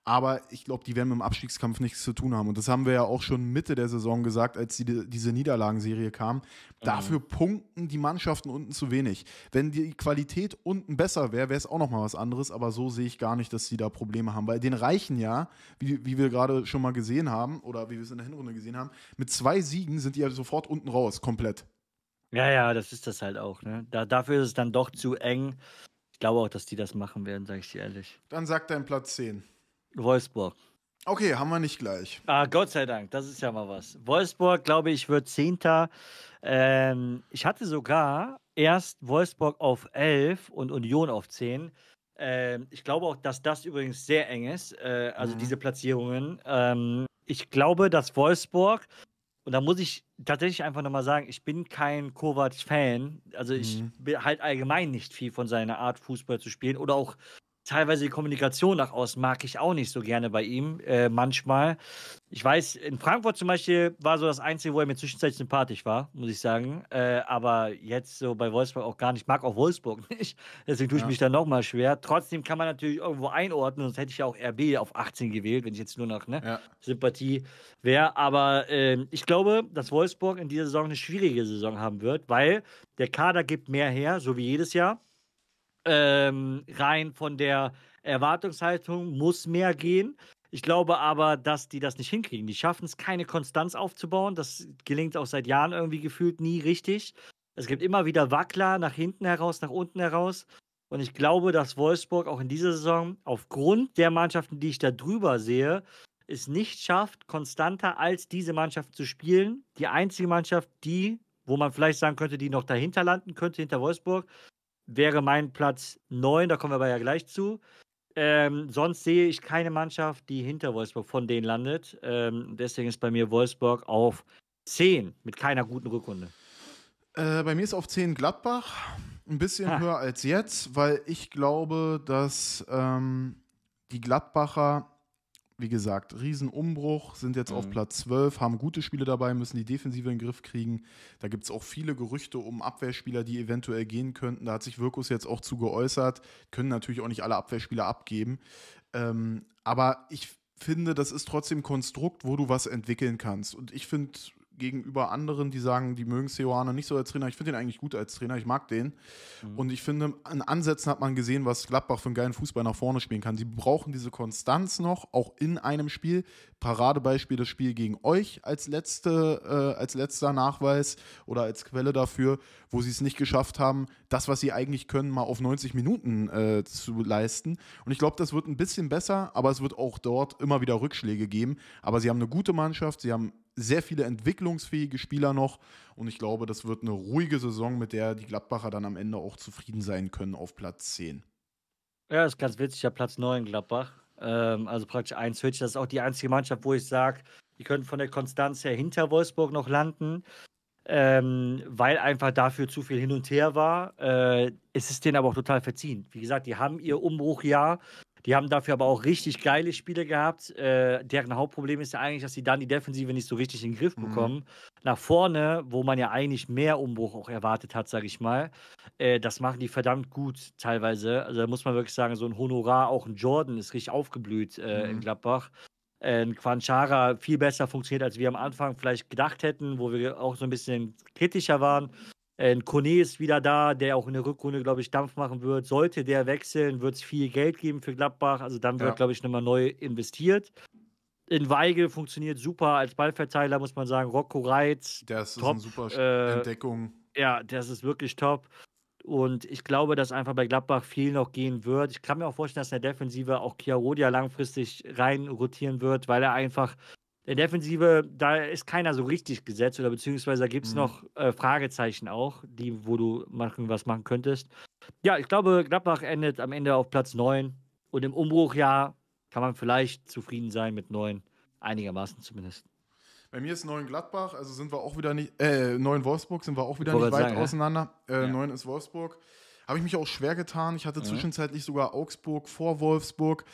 Aber ich glaube, die werden mit dem Abstiegskampf nichts zu tun haben. Und das haben wir ja auch schon Mitte der Saison gesagt, als die, diese Niederlagenserie kam. Mhm. Dafür mhm. punkten die Mannschaften unten zu wenig. Wenn die Qualität unten besser wäre, wäre es auch nochmal was anderes. Aber so sehe ich gar nicht, dass sie da Probleme haben. Weil den reichen ja, wie, wie wir gerade schon mal gesehen haben oder wie wir es in der Hinrunde gesehen haben, mit zwei Siegen sind die ja sofort unten raus, komplett. Ja, ja, das ist das halt auch. Ne? Da, dafür ist es dann doch zu eng. Ich glaube auch, dass die das machen werden, sage ich dir ehrlich. Dann sagt dein Platz 10. Wolfsburg. Okay, haben wir nicht gleich. Ah, Gott sei Dank, das ist ja mal was. Wolfsburg, glaube ich, wird Zehnter. Ähm, ich hatte sogar erst Wolfsburg auf 11 und Union auf 10. Ähm, ich glaube auch, dass das übrigens sehr eng ist, äh, also mhm. diese Platzierungen. Ähm, ich glaube, dass Wolfsburg, und da muss ich tatsächlich einfach nochmal sagen, ich bin kein Kovac-Fan. Also ich mhm. bin halt allgemein nicht viel von seiner Art, Fußball zu spielen oder auch teilweise die Kommunikation nach außen mag ich auch nicht so gerne bei ihm, äh, manchmal. Ich weiß, in Frankfurt zum Beispiel war so das Einzige, wo er mir zwischenzeitlich sympathisch war, muss ich sagen. Äh, aber jetzt so bei Wolfsburg auch gar nicht. Ich mag auch Wolfsburg nicht. Deswegen tue ich ja. mich da nochmal schwer. Trotzdem kann man natürlich irgendwo einordnen, sonst hätte ich ja auch RB auf 18 gewählt, wenn ich jetzt nur noch ne, ja. Sympathie wäre. Aber äh, ich glaube, dass Wolfsburg in dieser Saison eine schwierige Saison haben wird, weil der Kader gibt mehr her, so wie jedes Jahr ähm, rein von der Erwartungshaltung muss mehr gehen. Ich glaube aber, dass die das nicht hinkriegen. Die schaffen es, keine Konstanz aufzubauen. Das gelingt auch seit Jahren irgendwie gefühlt nie richtig. Es gibt immer wieder Wackler nach hinten heraus, nach unten heraus. Und ich glaube, dass Wolfsburg auch in dieser Saison aufgrund der Mannschaften, die ich da drüber sehe, es nicht schafft, konstanter als diese Mannschaft zu spielen. Die einzige Mannschaft, die, wo man vielleicht sagen könnte, die noch dahinter landen könnte, hinter Wolfsburg, wäre mein Platz 9, da kommen wir aber ja gleich zu. Ähm, sonst sehe ich keine Mannschaft, die hinter Wolfsburg von denen landet. Ähm, deswegen ist bei mir Wolfsburg auf 10 mit keiner guten Rückrunde. Äh, bei mir ist auf 10 Gladbach. Ein bisschen ha. Ah. höher als jetzt, weil ich glaube, dass ähm, die Gladbacher wie gesagt, Riesenumbruch, sind jetzt mhm. auf Platz 12, haben gute Spiele dabei, müssen die Defensive in den Griff kriegen. Da gibt es auch viele Gerüchte um Abwehrspieler, die eventuell gehen könnten. Da hat sich Wirkus jetzt auch zu geäußert. Können natürlich auch nicht alle Abwehrspieler abgeben. Ähm, aber ich finde, das ist trotzdem ein Konstrukt, wo du was entwickeln kannst. Und ich finde, gegenüber anderen, die sagen, die mögen Seoane nicht so als Trainer. Ich finde ihn eigentlich gut als Trainer, ich mag den. Mhm. Und ich finde, an Ansätzen hat man gesehen, was Gladbach für einen geilen Fußball nach vorne spielen kann. Sie brauchen diese Konstanz noch, auch in einem Spiel. Paradebeispiel das Spiel gegen euch als, letzte, äh, als letzter Nachweis oder als Quelle dafür, wo sie es nicht geschafft haben, das, was sie eigentlich können, mal auf 90 Minuten äh, zu leisten. Und ich glaube, das wird ein bisschen besser, aber es wird auch dort immer wieder Rückschläge geben. Aber sie haben eine gute Mannschaft, sie haben sehr viele entwicklungsfähige Spieler noch. Und ich glaube, das wird eine ruhige Saison, mit der die Gladbacher dann am Ende auch zufrieden sein können auf Platz 10. Ja, das ist ganz witzig, ja, Platz 9 Gladbach. Ähm, also praktisch eins Hütch. Das ist auch die einzige Mannschaft, wo ich sage, die können von der Konstanz her hinter Wolfsburg noch landen. Ähm, weil einfach dafür zu viel hin und her war. Äh, es ist denen aber auch total verziehen. Wie gesagt, die haben ihr Umbruchjahr die haben dafür aber auch richtig geile Spiele gehabt. Äh, deren Hauptproblem ist ja eigentlich, dass sie dann die Defensive nicht so richtig in den Griff mhm. bekommen. Mhm. Nach vorne, wo man ja eigentlich mehr Umbruch auch erwartet hat, sage ich mal, äh, das machen die verdammt gut teilweise. Also da muss man wirklich sagen, so ein Honorar, auch ein Jordan ist richtig aufgeblüht äh, mhm. in Gladbach. Äh, ein Quanchara viel besser funktioniert, als wir am Anfang vielleicht gedacht hätten, wo wir auch so ein bisschen kritischer waren. Äh, Kone ist wieder da, der auch in der Rückrunde, glaube ich, Dampf machen wird. Sollte der wechseln, wird es viel Geld geben für Gladbach. Also dann wird, ja. glaube ich, nochmal neu investiert. In Weigel funktioniert super als Ballverteiler, muss man sagen. Rocco Reitz. Das top. ist eine super äh, Entdeckung. Ja, das ist wirklich top. Und ich glaube, dass einfach bei Gladbach viel noch gehen wird. Ich kann mir auch vorstellen, dass in der Defensive auch Chiarodia langfristig rein rotieren wird, weil er einfach der Defensive, da ist keiner so richtig gesetzt oder beziehungsweise da gibt es mhm. noch äh, Fragezeichen auch, die, wo du machen, was machen könntest. Ja, ich glaube, Gladbach endet am Ende auf Platz 9 und im Umbruchjahr kann man vielleicht zufrieden sein mit 9, einigermaßen zumindest. Bei mir ist 9 Gladbach, also sind wir auch wieder nicht, äh, 9 Wolfsburg sind wir auch wieder nicht weit sagen, ne? auseinander. Äh, ja. 9 ist Wolfsburg. Habe ich mich auch schwer getan. Ich hatte ja. zwischenzeitlich sogar Augsburg vor Wolfsburg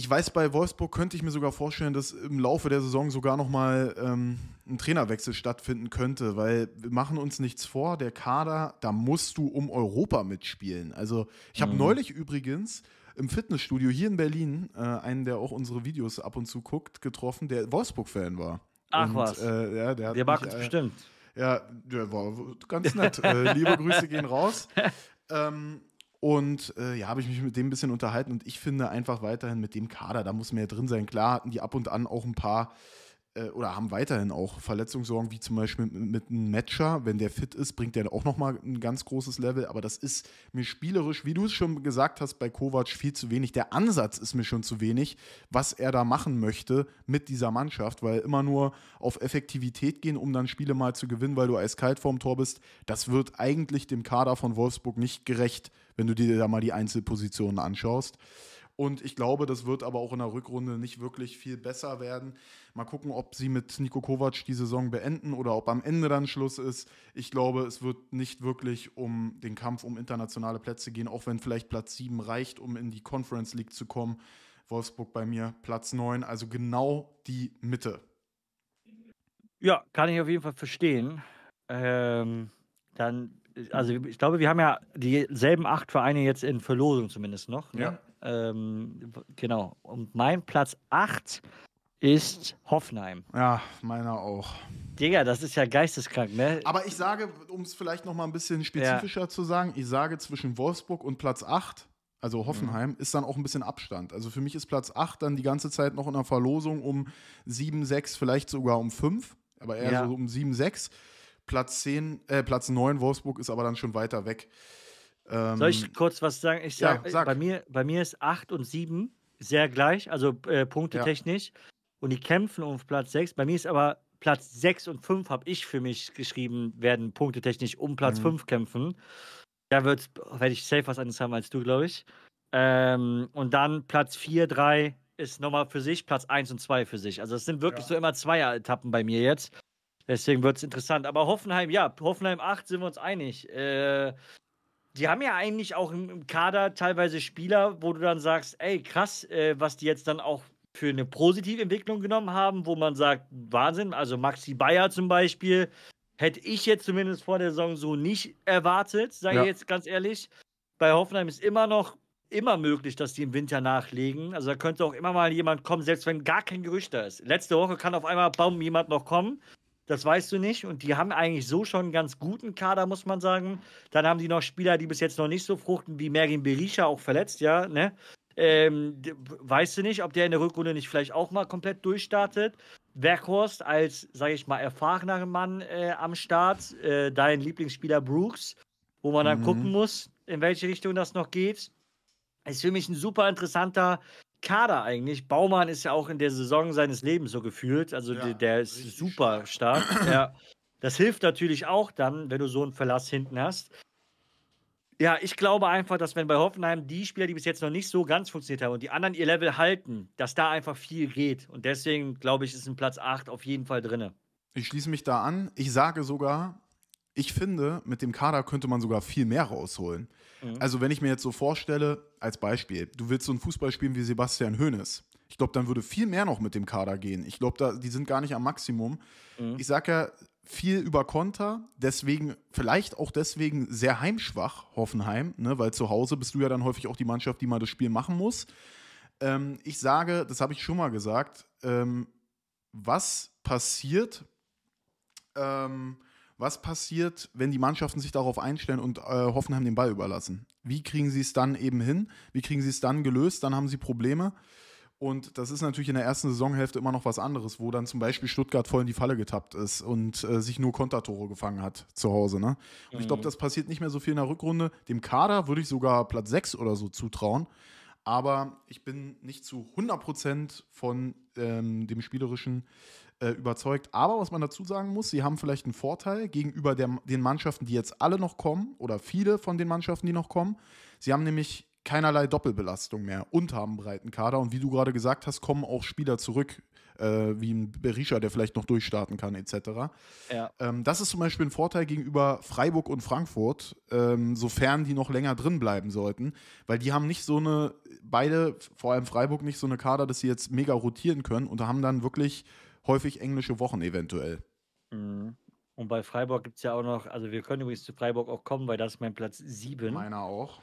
ich weiß, bei Wolfsburg könnte ich mir sogar vorstellen, dass im Laufe der Saison sogar nochmal ähm, ein Trainerwechsel stattfinden könnte, weil wir machen uns nichts vor, der Kader, da musst du um Europa mitspielen. Also ich habe mhm. neulich übrigens im Fitnessstudio hier in Berlin äh, einen, der auch unsere Videos ab und zu guckt, getroffen, der Wolfsburg-Fan war. Ach und, was. Äh, ja, der, der war mich, äh, bestimmt. Ja, der war ganz nett. Äh, liebe Grüße gehen raus. Ähm, und äh, ja, habe ich mich mit dem ein bisschen unterhalten und ich finde einfach weiterhin mit dem Kader, da muss mehr drin sein. Klar hatten die ab und an auch ein paar äh, oder haben weiterhin auch Verletzungssorgen, wie zum Beispiel mit, einem Matcher. Wenn der fit ist, bringt der auch nochmal ein ganz großes Level. Aber das ist mir spielerisch, wie du es schon gesagt hast, bei Kovac viel zu wenig. Der Ansatz ist mir schon zu wenig, was er da machen möchte mit dieser Mannschaft, weil immer nur auf Effektivität gehen, um dann Spiele mal zu gewinnen, weil du eiskalt vorm Tor bist, das wird eigentlich dem Kader von Wolfsburg nicht gerecht wenn du dir da mal die Einzelpositionen anschaust. Und ich glaube, das wird aber auch in der Rückrunde nicht wirklich viel besser werden. Mal gucken, ob sie mit Niko Kovac die Saison beenden oder ob am Ende dann Schluss ist. Ich glaube, es wird nicht wirklich um den Kampf um internationale Plätze gehen, auch wenn vielleicht Platz 7 reicht, um in die Conference League zu kommen. Wolfsburg bei mir Platz 9, also genau die Mitte. Ja, kann ich auf jeden Fall verstehen. Ähm, dann also ich glaube, wir haben ja dieselben acht Vereine jetzt in Verlosung zumindest noch. Ne? Ja. Ähm, genau. Und mein Platz 8 ist Hoffenheim. Ja, meiner auch. Digga, das ist ja geisteskrank, ne? Aber ich sage, um es vielleicht noch mal ein bisschen spezifischer ja. zu sagen, ich sage zwischen Wolfsburg und Platz 8 also Hoffenheim, mhm. ist dann auch ein bisschen Abstand. Also für mich ist Platz 8 dann die ganze Zeit noch in der Verlosung um 7, 6, vielleicht sogar um 5, aber eher ja. so um 7, 6. Platz 10, äh, Platz 9 Wolfsburg ist aber dann schon weiter weg. Ähm, Soll ich kurz was sagen? Ich sag, ja, sag. Bei, mir, bei mir ist 8 und 7 sehr gleich, also äh, punktetechnisch. Ja. Und die kämpfen um Platz 6. Bei mir ist aber Platz 6 und 5 habe ich für mich geschrieben, werden punktetechnisch um Platz mhm. 5 kämpfen. Da werde ich safe was anderes haben als du, glaube ich. Ähm, und dann Platz 4, 3 ist nochmal für sich, Platz 1 und 2 für sich. Also es sind wirklich ja. so immer zwei Etappen bei mir jetzt. Deswegen wird es interessant. Aber Hoffenheim, ja, Hoffenheim 8 sind wir uns einig. Äh, die haben ja eigentlich auch im Kader teilweise Spieler, wo du dann sagst, ey, krass, äh, was die jetzt dann auch für eine positive Entwicklung genommen haben, wo man sagt, Wahnsinn, also Maxi Bayer zum Beispiel, hätte ich jetzt zumindest vor der Saison so nicht erwartet, sage ja. ich jetzt ganz ehrlich. Bei Hoffenheim ist immer noch immer möglich, dass die im Winter nachlegen. Also da könnte auch immer mal jemand kommen, selbst wenn gar kein Gerücht da ist. Letzte Woche kann auf einmal Baum jemand noch kommen das weißt du nicht. Und die haben eigentlich so schon einen ganz guten Kader, muss man sagen. Dann haben die noch Spieler, die bis jetzt noch nicht so fruchten, wie Mergin Berisha auch verletzt, ja, ne? Ähm, weißt du nicht, ob der in der Rückrunde nicht vielleicht auch mal komplett durchstartet. Werkhorst als, sage ich mal, erfahrener Mann äh, am Start, äh, dein Lieblingsspieler Brooks, wo man dann mhm. gucken muss, in welche Richtung das noch geht. Ist für mich ein super interessanter Kader eigentlich. Baumann ist ja auch in der Saison seines Lebens so gefühlt. Also ja, der, der ist super stark. ja. Das hilft natürlich auch dann, wenn du so einen Verlass hinten hast. Ja, ich glaube einfach, dass wenn bei Hoffenheim die Spieler, die bis jetzt noch nicht so ganz funktioniert haben und die anderen ihr Level halten, dass da einfach viel geht. Und deswegen glaube ich, ist ein Platz 8 auf jeden Fall drin. Ich schließe mich da an. Ich sage sogar, ich finde, mit dem Kader könnte man sogar viel mehr rausholen. Mhm. Also, wenn ich mir jetzt so vorstelle, als Beispiel, du willst so ein Fußball spielen wie Sebastian Hoeneß. Ich glaube, dann würde viel mehr noch mit dem Kader gehen. Ich glaube, die sind gar nicht am Maximum. Mhm. Ich sage ja, viel über Konter, deswegen, vielleicht auch deswegen sehr heimschwach, Hoffenheim, ne? weil zu Hause bist du ja dann häufig auch die Mannschaft, die mal das Spiel machen muss. Ähm, ich sage, das habe ich schon mal gesagt, ähm, was passiert, ähm, was passiert, wenn die Mannschaften sich darauf einstellen und äh, Hoffenheim den Ball überlassen? Wie kriegen sie es dann eben hin? Wie kriegen sie es dann gelöst? Dann haben sie Probleme. Und das ist natürlich in der ersten Saisonhälfte immer noch was anderes, wo dann zum Beispiel Stuttgart voll in die Falle getappt ist und äh, sich nur Kontertore gefangen hat zu Hause. Ne? Und mhm. ich glaube, das passiert nicht mehr so viel in der Rückrunde. Dem Kader würde ich sogar Platz 6 oder so zutrauen. Aber ich bin nicht zu 100% von ähm, dem spielerischen äh, überzeugt. Aber was man dazu sagen muss, sie haben vielleicht einen Vorteil gegenüber der, den Mannschaften, die jetzt alle noch kommen oder viele von den Mannschaften, die noch kommen. Sie haben nämlich keinerlei Doppelbelastung mehr und haben einen breiten Kader. Und wie du gerade gesagt hast, kommen auch Spieler zurück, äh, wie ein Berisha, der vielleicht noch durchstarten kann, etc. Ja. Ähm, das ist zum Beispiel ein Vorteil gegenüber Freiburg und Frankfurt, ähm, sofern die noch länger drin bleiben sollten, weil die haben nicht so eine, beide, vor allem Freiburg, nicht so eine Kader, dass sie jetzt mega rotieren können und haben dann wirklich häufig englische Wochen eventuell. Mhm. Und bei Freiburg gibt es ja auch noch, also wir können übrigens zu Freiburg auch kommen, weil das ist mein Platz 7. Meiner auch.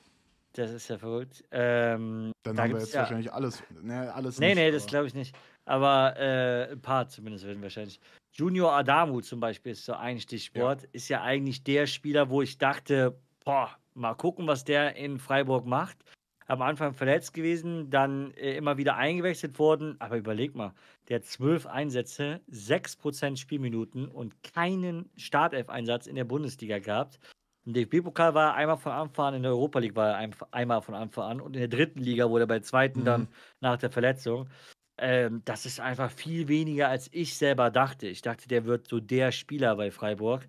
Das ist ja verrückt. Ähm, Dann da haben wir jetzt ja, wahrscheinlich alles. Ne, alles nee, nicht, nee, das glaube ich nicht. Aber äh, ein paar zumindest werden wahrscheinlich. Junior Adamu zum Beispiel ist so ein Stichwort. Ja. Ist ja eigentlich der Spieler, wo ich dachte, boah, mal gucken, was der in Freiburg macht am Anfang verletzt gewesen, dann äh, immer wieder eingewechselt worden. Aber überleg mal, der hat zwölf Einsätze, 6% Spielminuten und keinen Startelf-Einsatz in der Bundesliga gehabt. Im DFB-Pokal war er einmal von Anfang an, in der Europa League war er einmal von Anfang an und in der dritten Liga wurde er bei zweiten mhm. dann nach der Verletzung. Ähm, das ist einfach viel weniger, als ich selber dachte. Ich dachte, der wird so der Spieler bei Freiburg.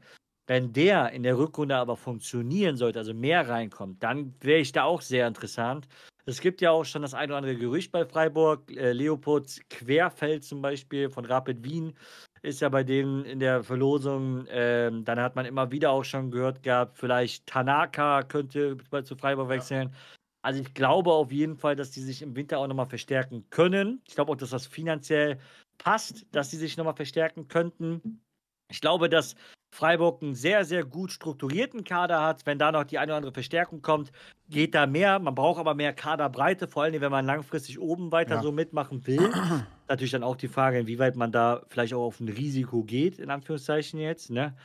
Wenn der in der Rückrunde aber funktionieren sollte, also mehr reinkommt, dann wäre ich da auch sehr interessant. Es gibt ja auch schon das ein oder andere Gerücht bei Freiburg. Äh, Leopold Querfeld zum Beispiel von Rapid Wien ist ja bei denen in der Verlosung. Ähm, dann hat man immer wieder auch schon gehört gehabt, vielleicht Tanaka könnte zu Freiburg wechseln. Ja. Also ich glaube auf jeden Fall, dass die sich im Winter auch nochmal verstärken können. Ich glaube auch, dass das finanziell passt, dass sie sich nochmal verstärken könnten. Ich glaube, dass Freiburg einen sehr, sehr gut strukturierten Kader hat. Wenn da noch die eine oder andere Verstärkung kommt, geht da mehr. Man braucht aber mehr Kaderbreite, vor allem wenn man langfristig oben weiter ja. so mitmachen will. Natürlich dann auch die Frage, inwieweit man da vielleicht auch auf ein Risiko geht, in Anführungszeichen jetzt. Ne?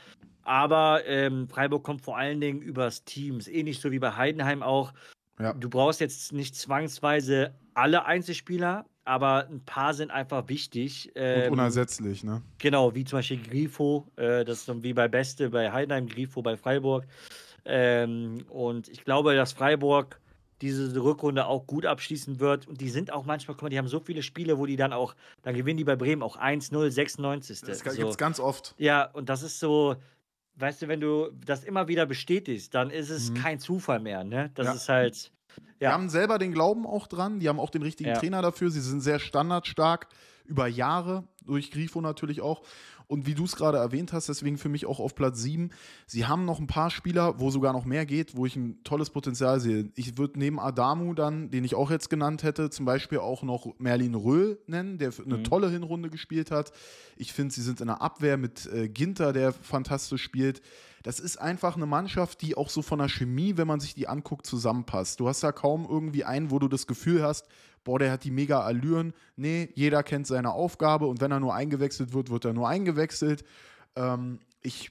Aber ähm, Freiburg kommt vor allen Dingen übers Teams, ähnlich so wie bei Heidenheim auch. Ja. Du brauchst jetzt nicht zwangsweise alle Einzelspieler, aber ein paar sind einfach wichtig. Ähm, und unersetzlich, ne? Genau, wie zum Beispiel Grifo, äh, das ist wie bei Beste, bei Heidenheim, Grifo bei Freiburg. Ähm, und ich glaube, dass Freiburg diese Rückrunde auch gut abschließen wird. Und die sind auch manchmal, guck mal, die haben so viele Spiele, wo die dann auch, dann gewinnen die bei Bremen auch 1-0, 96. Das so. gibt es ganz oft. Ja, und das ist so, weißt du, wenn du das immer wieder bestätigst, dann ist es mhm. kein Zufall mehr, ne? Das ja. ist halt. Ja. Die haben selber den Glauben auch dran, die haben auch den richtigen ja. Trainer dafür, sie sind sehr standardstark über Jahre, durch Grifo natürlich auch. Und wie du es gerade erwähnt hast, deswegen für mich auch auf Platz 7. Sie haben noch ein paar Spieler, wo sogar noch mehr geht, wo ich ein tolles Potenzial sehe. Ich würde neben Adamu dann, den ich auch jetzt genannt hätte, zum Beispiel auch noch Merlin Röhl nennen, der eine mhm. tolle Hinrunde gespielt hat. Ich finde, sie sind in der Abwehr mit äh, Ginter, der fantastisch spielt das ist einfach eine Mannschaft, die auch so von der Chemie, wenn man sich die anguckt, zusammenpasst. Du hast da kaum irgendwie einen, wo du das Gefühl hast, boah, der hat die mega Allüren. Nee, jeder kennt seine Aufgabe und wenn er nur eingewechselt wird, wird er nur eingewechselt. Ähm, ich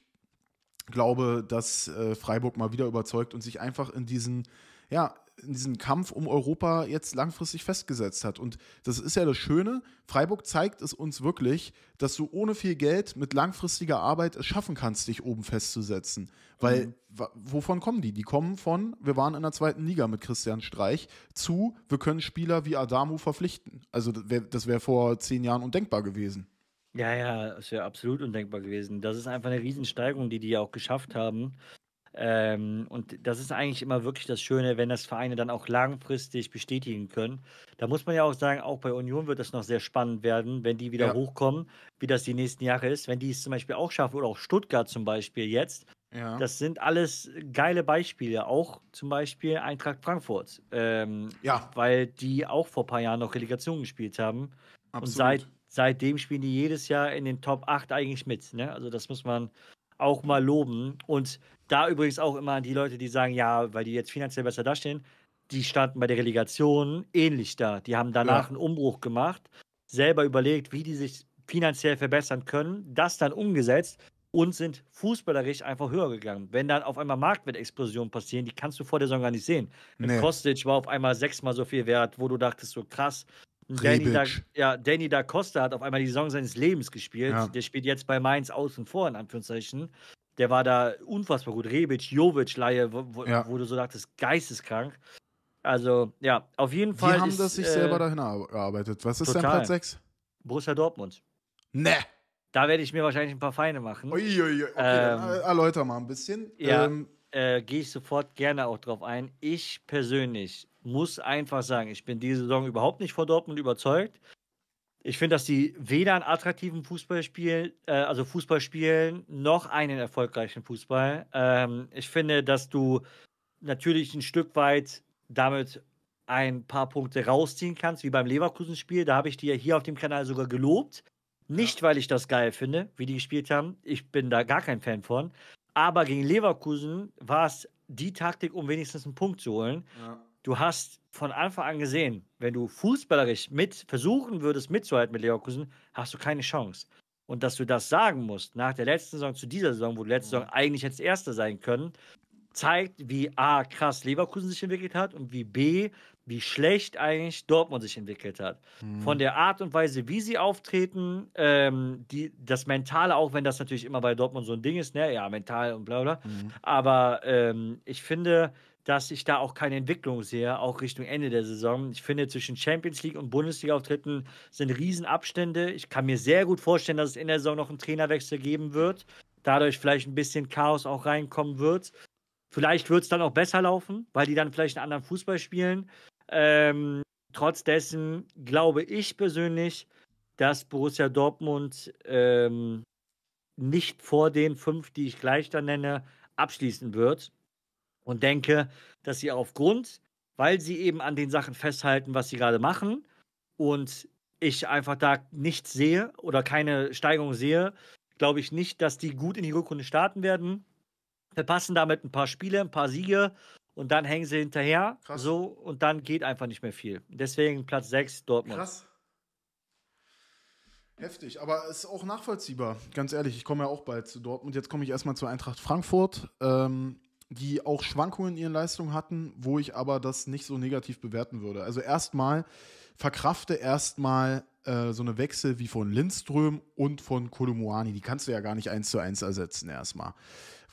glaube, dass äh, Freiburg mal wieder überzeugt und sich einfach in diesen, ja, in diesen Kampf um Europa jetzt langfristig festgesetzt hat. Und das ist ja das Schöne. Freiburg zeigt es uns wirklich, dass du ohne viel Geld mit langfristiger Arbeit es schaffen kannst, dich oben festzusetzen. Weil mhm. wovon kommen die? Die kommen von, wir waren in der zweiten Liga mit Christian Streich, zu, wir können Spieler wie Adamu verpflichten. Also das wäre wär vor zehn Jahren undenkbar gewesen. Ja, ja, es wäre absolut undenkbar gewesen. Das ist einfach eine Riesensteigerung, die die ja auch geschafft haben. Ähm, und das ist eigentlich immer wirklich das Schöne, wenn das Vereine dann auch langfristig bestätigen können. Da muss man ja auch sagen, auch bei Union wird das noch sehr spannend werden, wenn die wieder ja. hochkommen, wie das die nächsten Jahre ist. Wenn die es zum Beispiel auch schaffen oder auch Stuttgart zum Beispiel jetzt. Ja. Das sind alles geile Beispiele, auch zum Beispiel Eintracht Frankfurt. Ähm, ja. Weil die auch vor ein paar Jahren noch Relegation gespielt haben. Absolut. Und seit, seitdem spielen die jedes Jahr in den Top 8 eigentlich mit. Ne? Also das muss man auch mal loben. Und da übrigens auch immer an die Leute, die sagen, ja, weil die jetzt finanziell besser dastehen, die standen bei der Relegation ähnlich da. Die haben danach ja. einen Umbruch gemacht, selber überlegt, wie die sich finanziell verbessern können, das dann umgesetzt und sind fußballerisch einfach höher gegangen. Wenn dann auf einmal Marktwertexplosionen passieren, die kannst du vor der Saison gar nicht sehen. Nee. Kostic war auf einmal sechsmal so viel wert, wo du dachtest, so krass. Danny da, ja, Danny da Costa hat auf einmal die Saison seines Lebens gespielt. Ja. Der spielt jetzt bei Mainz außen vor, in Anführungszeichen. Der war da unfassbar gut. Rebic, Jovic, Laie, wo, ja. wo du so dachtest, geisteskrank. Also, ja, auf jeden Fall. Die haben ist, das sich äh, selber dahin erarbeitet. Was ist total. denn Platz 6? Borussia Dortmund. Ne! Da werde ich mir wahrscheinlich ein paar Feine machen. Uiuiui. Okay, ähm, dann äh, erläuter mal ein bisschen. Ja, ähm, äh, gehe ich sofort gerne auch drauf ein. Ich persönlich muss einfach sagen, ich bin diese Saison überhaupt nicht vor Dortmund überzeugt. Ich finde, dass sie weder einen attraktiven Fußball spielen, äh, also Fußball spielen, noch einen erfolgreichen Fußball. Ähm, ich finde, dass du natürlich ein Stück weit damit ein paar Punkte rausziehen kannst, wie beim Leverkusen-Spiel. Da habe ich dir ja hier auf dem Kanal sogar gelobt. Nicht, weil ich das geil finde, wie die gespielt haben. Ich bin da gar kein Fan von. Aber gegen Leverkusen war es die Taktik, um wenigstens einen Punkt zu holen. Ja du hast von Anfang an gesehen, wenn du fußballerisch mit versuchen würdest mitzuhalten mit Leverkusen, hast du keine Chance. Und dass du das sagen musst, nach der letzten Saison zu dieser Saison, wo du letzte Saison mhm. eigentlich hättest Erster sein können, zeigt, wie A, krass Leverkusen sich entwickelt hat und wie B, wie schlecht eigentlich Dortmund sich entwickelt hat. Mhm. Von der Art und Weise, wie sie auftreten, ähm, die, das Mentale, auch wenn das natürlich immer bei Dortmund so ein Ding ist, ne? ja, mental und bla bla. Mhm. Aber ähm, ich finde, dass ich da auch keine Entwicklung sehe, auch Richtung Ende der Saison. Ich finde, zwischen Champions League und Bundesliga-Auftritten sind Riesenabstände. Ich kann mir sehr gut vorstellen, dass es in der Saison noch einen Trainerwechsel geben wird. Dadurch vielleicht ein bisschen Chaos auch reinkommen wird. Vielleicht wird es dann auch besser laufen, weil die dann vielleicht einen anderen Fußball spielen. Ähm, trotz dessen glaube ich persönlich, dass Borussia Dortmund ähm, nicht vor den fünf, die ich gleich dann nenne, abschließen wird und denke, dass sie aufgrund, weil sie eben an den Sachen festhalten, was sie gerade machen und ich einfach da nichts sehe oder keine Steigerung sehe, glaube ich nicht, dass die gut in die Rückrunde starten werden. Verpassen damit ein paar Spiele, ein paar Siege und dann hängen sie hinterher. Krass. So und dann geht einfach nicht mehr viel. Deswegen Platz 6 Dortmund. Krass. Heftig, aber es ist auch nachvollziehbar, ganz ehrlich. Ich komme ja auch bald zu Dortmund. Jetzt komme ich erstmal zu Eintracht Frankfurt. Ähm, die auch Schwankungen in ihren Leistungen hatten, wo ich aber das nicht so negativ bewerten würde. Also erstmal verkrafte erstmal äh, so eine Wechsel wie von Lindström und von Kolumuani. Die kannst du ja gar nicht eins zu eins ersetzen erstmal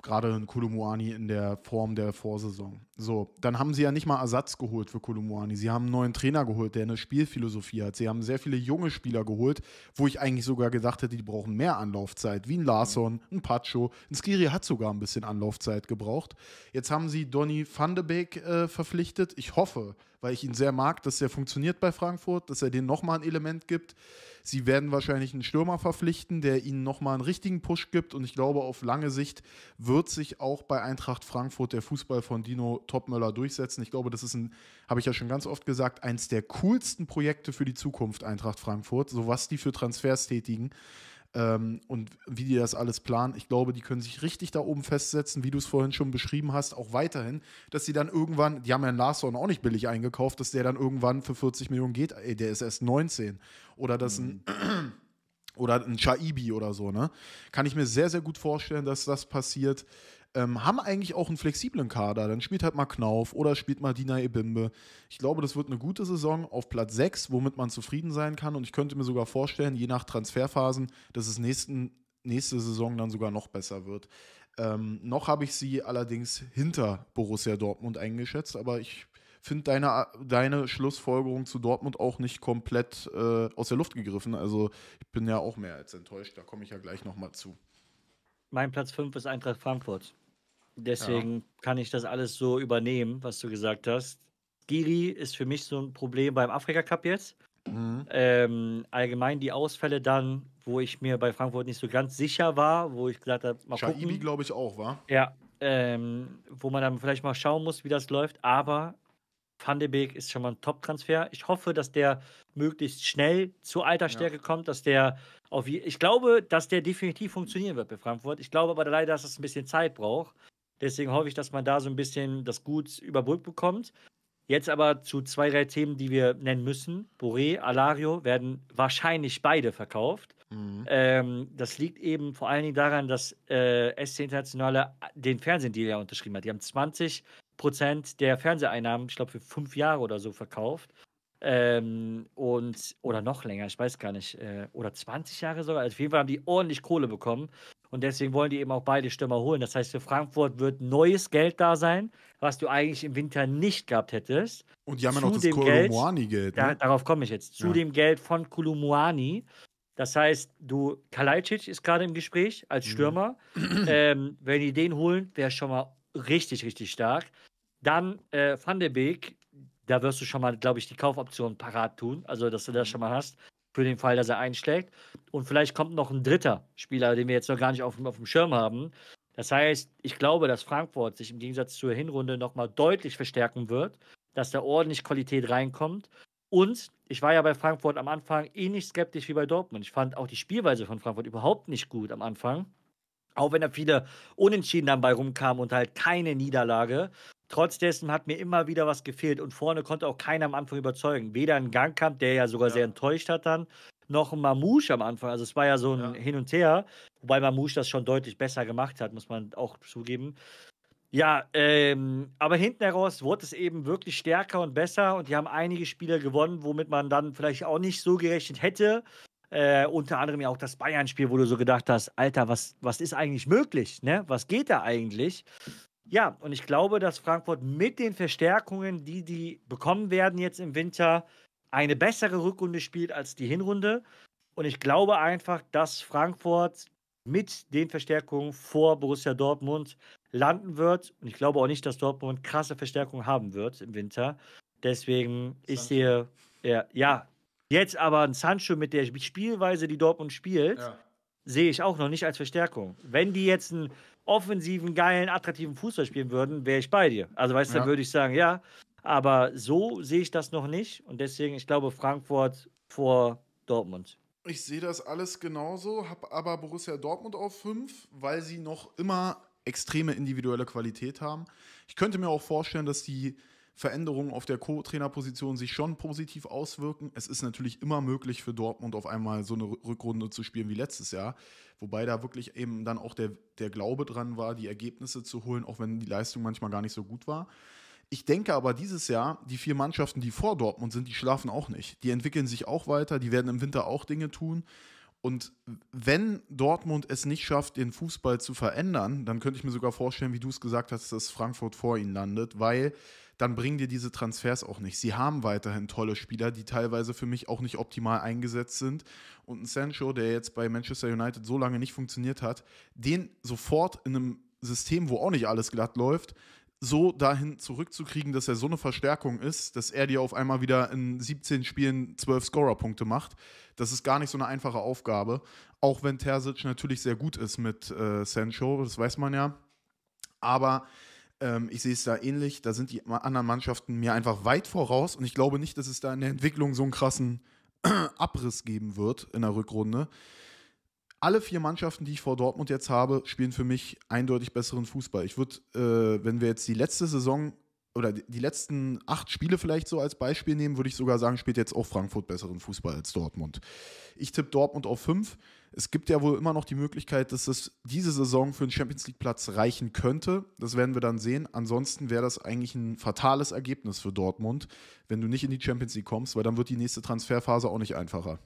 gerade ein Kolumuani in der Form der Vorsaison. So, dann haben sie ja nicht mal Ersatz geholt für Kolumuani. Sie haben einen neuen Trainer geholt, der eine Spielphilosophie hat. Sie haben sehr viele junge Spieler geholt, wo ich eigentlich sogar gedacht hätte, die brauchen mehr Anlaufzeit, wie ein Larson, mhm. ein Pacho. Ein Skiri hat sogar ein bisschen Anlaufzeit gebraucht. Jetzt haben sie Donny van de Beek äh, verpflichtet. Ich hoffe, weil ich ihn sehr mag, dass er funktioniert bei Frankfurt, dass er denen nochmal ein Element gibt. Sie werden wahrscheinlich einen Stürmer verpflichten, der ihnen nochmal einen richtigen Push gibt. Und ich glaube, auf lange Sicht wird sich auch bei Eintracht Frankfurt der Fußball von Dino Topmöller durchsetzen. Ich glaube, das ist ein, habe ich ja schon ganz oft gesagt, eins der coolsten Projekte für die Zukunft Eintracht Frankfurt, so was die für Transfers tätigen ähm, und wie die das alles planen. Ich glaube, die können sich richtig da oben festsetzen, wie du es vorhin schon beschrieben hast, auch weiterhin, dass sie dann irgendwann, die haben ja einen Larson auch nicht billig eingekauft, dass der dann irgendwann für 40 Millionen geht, ey, der ist erst 19. Oder dass mhm. ein oder ein Chaibi oder so, ne? Kann ich mir sehr, sehr gut vorstellen, dass das passiert ähm, haben eigentlich auch einen flexiblen Kader. Dann spielt halt mal Knauf oder spielt mal Dina Ebimbe. Ich glaube, das wird eine gute Saison auf Platz 6, womit man zufrieden sein kann. Und ich könnte mir sogar vorstellen, je nach Transferphasen, dass es nächsten, nächste Saison dann sogar noch besser wird. Ähm, noch habe ich sie allerdings hinter Borussia Dortmund eingeschätzt, aber ich finde deine, deine Schlussfolgerung zu Dortmund auch nicht komplett äh, aus der Luft gegriffen. Also ich bin ja auch mehr als enttäuscht, da komme ich ja gleich nochmal zu mein Platz 5 ist Eintracht Frankfurt. Deswegen ja. kann ich das alles so übernehmen, was du gesagt hast. Giri ist für mich so ein Problem beim Afrika Cup jetzt. Mhm. Ähm, allgemein die Ausfälle dann, wo ich mir bei Frankfurt nicht so ganz sicher war, wo ich gesagt habe, mal Schaibi, glaube ich auch, war. Ja, ähm, wo man dann vielleicht mal schauen muss, wie das läuft. Aber Van de Beek ist schon mal ein Top-Transfer. Ich hoffe, dass der möglichst schnell zur Altersstärke ja. kommt, dass der auf ich glaube, dass der definitiv funktionieren wird bei Frankfurt. Ich glaube aber leider, dass es das ein bisschen Zeit braucht. Deswegen hoffe ich, dass man da so ein bisschen das Gut überbrückt bekommt. Jetzt aber zu zwei, drei Themen, die wir nennen müssen. Boré, Alario werden wahrscheinlich beide verkauft. Mhm. Ähm, das liegt eben vor allen Dingen daran, dass äh, SC Internationale den Fernsehdeal ja unterschrieben hat. Die haben 20 Prozent der Fernseheinnahmen, ich glaube, für fünf Jahre oder so verkauft. Ähm, und, oder noch länger, ich weiß gar nicht, äh, oder 20 Jahre sogar. Also auf jeden Fall haben die ordentlich Kohle bekommen. Und deswegen wollen die eben auch beide Stürmer holen. Das heißt, für Frankfurt wird neues Geld da sein, was du eigentlich im Winter nicht gehabt hättest. Und die haben ja noch das kulumuani geld Ne? Da, darauf komme ich jetzt. Zu ja. dem Geld von Kulumuani. Das heißt, du, Kalajdzic ist gerade im Gespräch als mhm. Stürmer. Mhm. Ähm, wenn die den holen, wäre schon mal richtig, richtig stark. Dann äh, Van der Beek, da wirst du schon mal, glaube ich, die Kaufoption parat tun, also dass du das mhm. schon mal hast, für den Fall, dass er einschlägt. Und vielleicht kommt noch ein dritter Spieler, den wir jetzt noch gar nicht auf, auf dem Schirm haben. Das heißt, ich glaube, dass Frankfurt sich im Gegensatz zur Hinrunde nochmal deutlich verstärken wird, dass da ordentlich Qualität reinkommt. Und ich war ja bei Frankfurt am Anfang ähnlich eh skeptisch wie bei Dortmund. Ich fand auch die Spielweise von Frankfurt überhaupt nicht gut am Anfang. Auch wenn da viele Unentschieden dann bei rumkamen und halt keine Niederlage trotzdessen hat mir immer wieder was gefehlt und vorne konnte auch keiner am Anfang überzeugen. Weder ein Gangkamp, der ja sogar ja. sehr enttäuscht hat dann, noch ein Mamouche am Anfang. Also es war ja so ein ja. Hin und Her, wobei Mamouche das schon deutlich besser gemacht hat, muss man auch zugeben. Ja, ähm, aber hinten heraus wurde es eben wirklich stärker und besser und die haben einige Spiele gewonnen, womit man dann vielleicht auch nicht so gerechnet hätte. Äh, unter anderem ja auch das Bayern-Spiel, wo du so gedacht hast, Alter, was, was ist eigentlich möglich? Ne? Was geht da eigentlich? Ja, und ich glaube, dass Frankfurt mit den Verstärkungen, die die bekommen werden jetzt im Winter, eine bessere Rückrunde spielt als die Hinrunde. Und ich glaube einfach, dass Frankfurt mit den Verstärkungen vor Borussia Dortmund landen wird. Und ich glaube auch nicht, dass Dortmund krasse Verstärkungen haben wird im Winter. Deswegen ist hier, ja, ja, jetzt aber ein Sancho mit der Spielweise, die Dortmund spielt, ja. sehe ich auch noch nicht als Verstärkung. Wenn die jetzt ein offensiven, geilen, attraktiven Fußball spielen würden, wäre ich bei dir. Also, weißt du, ja. dann würde ich sagen, ja. Aber so sehe ich das noch nicht. Und deswegen, ich glaube, Frankfurt vor Dortmund. Ich sehe das alles genauso, habe aber Borussia Dortmund auf 5, weil sie noch immer extreme individuelle Qualität haben. Ich könnte mir auch vorstellen, dass die Veränderungen auf der Co-Trainerposition sich schon positiv auswirken. Es ist natürlich immer möglich für Dortmund auf einmal so eine Rückrunde zu spielen wie letztes Jahr, wobei da wirklich eben dann auch der, der Glaube dran war, die Ergebnisse zu holen, auch wenn die Leistung manchmal gar nicht so gut war. Ich denke aber dieses Jahr, die vier Mannschaften, die vor Dortmund sind, die schlafen auch nicht. Die entwickeln sich auch weiter, die werden im Winter auch Dinge tun. Und wenn Dortmund es nicht schafft, den Fußball zu verändern, dann könnte ich mir sogar vorstellen, wie du es gesagt hast, dass Frankfurt vor ihnen landet, weil dann bringen dir diese Transfers auch nicht. Sie haben weiterhin tolle Spieler, die teilweise für mich auch nicht optimal eingesetzt sind. Und ein Sancho, der jetzt bei Manchester United so lange nicht funktioniert hat, den sofort in einem System, wo auch nicht alles glatt läuft, so dahin zurückzukriegen, dass er so eine Verstärkung ist, dass er dir auf einmal wieder in 17 Spielen 12 Scorerpunkte macht. Das ist gar nicht so eine einfache Aufgabe. Auch wenn Terzic natürlich sehr gut ist mit äh, Sancho, das weiß man ja. Aber ähm, ich sehe es da ähnlich. Da sind die anderen Mannschaften mir einfach weit voraus und ich glaube nicht, dass es da in der Entwicklung so einen krassen Abriss geben wird in der Rückrunde. Alle vier Mannschaften, die ich vor Dortmund jetzt habe, spielen für mich eindeutig besseren Fußball. Ich würde, äh, wenn wir jetzt die letzte Saison oder die letzten acht Spiele vielleicht so als Beispiel nehmen, würde ich sogar sagen, spielt jetzt auch Frankfurt besseren Fußball als Dortmund. Ich tippe Dortmund auf fünf. Es gibt ja wohl immer noch die Möglichkeit, dass es diese Saison für einen Champions League Platz reichen könnte. Das werden wir dann sehen. Ansonsten wäre das eigentlich ein fatales Ergebnis für Dortmund, wenn du nicht in die Champions League kommst, weil dann wird die nächste Transferphase auch nicht einfacher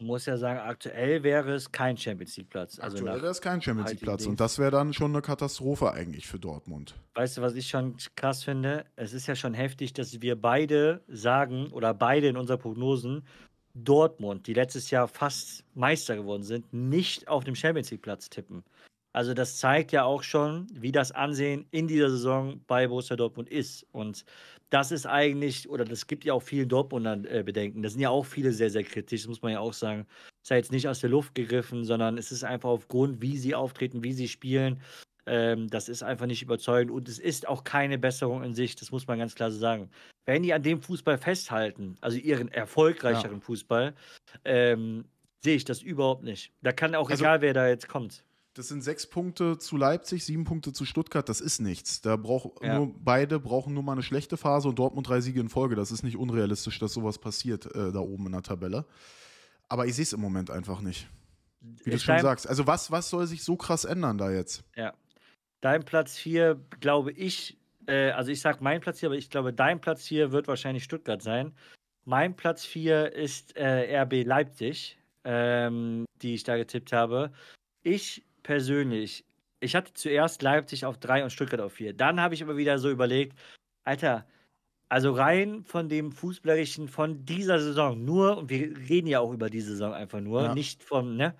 muss ja sagen, aktuell wäre es kein Champions League Platz. Also aktuell wäre es kein Champions League Platz und das wäre dann schon eine Katastrophe eigentlich für Dortmund. Weißt du, was ich schon krass finde? Es ist ja schon heftig, dass wir beide sagen oder beide in unseren Prognosen Dortmund, die letztes Jahr fast Meister geworden sind, nicht auf dem Champions League Platz tippen. Also das zeigt ja auch schon, wie das Ansehen in dieser Saison bei Borussia Dortmund ist. Und das ist eigentlich, oder das gibt ja auch vielen Dortmunder äh, Bedenken. Das sind ja auch viele sehr, sehr kritisch, das muss man ja auch sagen. Ist ja jetzt nicht aus der Luft gegriffen, sondern es ist einfach aufgrund, wie sie auftreten, wie sie spielen. Ähm, das ist einfach nicht überzeugend und es ist auch keine Besserung in sich, das muss man ganz klar so sagen. Wenn die an dem Fußball festhalten, also ihren erfolgreicheren ja. Fußball, ähm, sehe ich das überhaupt nicht. Da kann auch also, egal, wer da jetzt kommt. Das sind sechs Punkte zu Leipzig, sieben Punkte zu Stuttgart. Das ist nichts. Da brauch ja. nur, beide brauchen nur mal eine schlechte Phase und Dortmund drei Siege in Folge. Das ist nicht unrealistisch, dass sowas passiert äh, da oben in der Tabelle. Aber ich sehe es im Moment einfach nicht. Wie ich du äh, schon sagst. Also was, was soll sich so krass ändern da jetzt? Ja. Dein Platz 4, glaube ich, äh, also ich sage mein Platz hier, aber ich glaube, dein Platz 4 wird wahrscheinlich Stuttgart sein. Mein Platz 4 ist äh, RB Leipzig, ähm, die ich da getippt habe. Ich persönlich, ich hatte zuerst Leipzig auf 3 und Stuttgart auf 4. Dann habe ich immer wieder so überlegt, Alter, also rein von dem Fußballerischen von dieser Saison nur, und wir reden ja auch über die Saison einfach nur, ja. nicht vom, ne?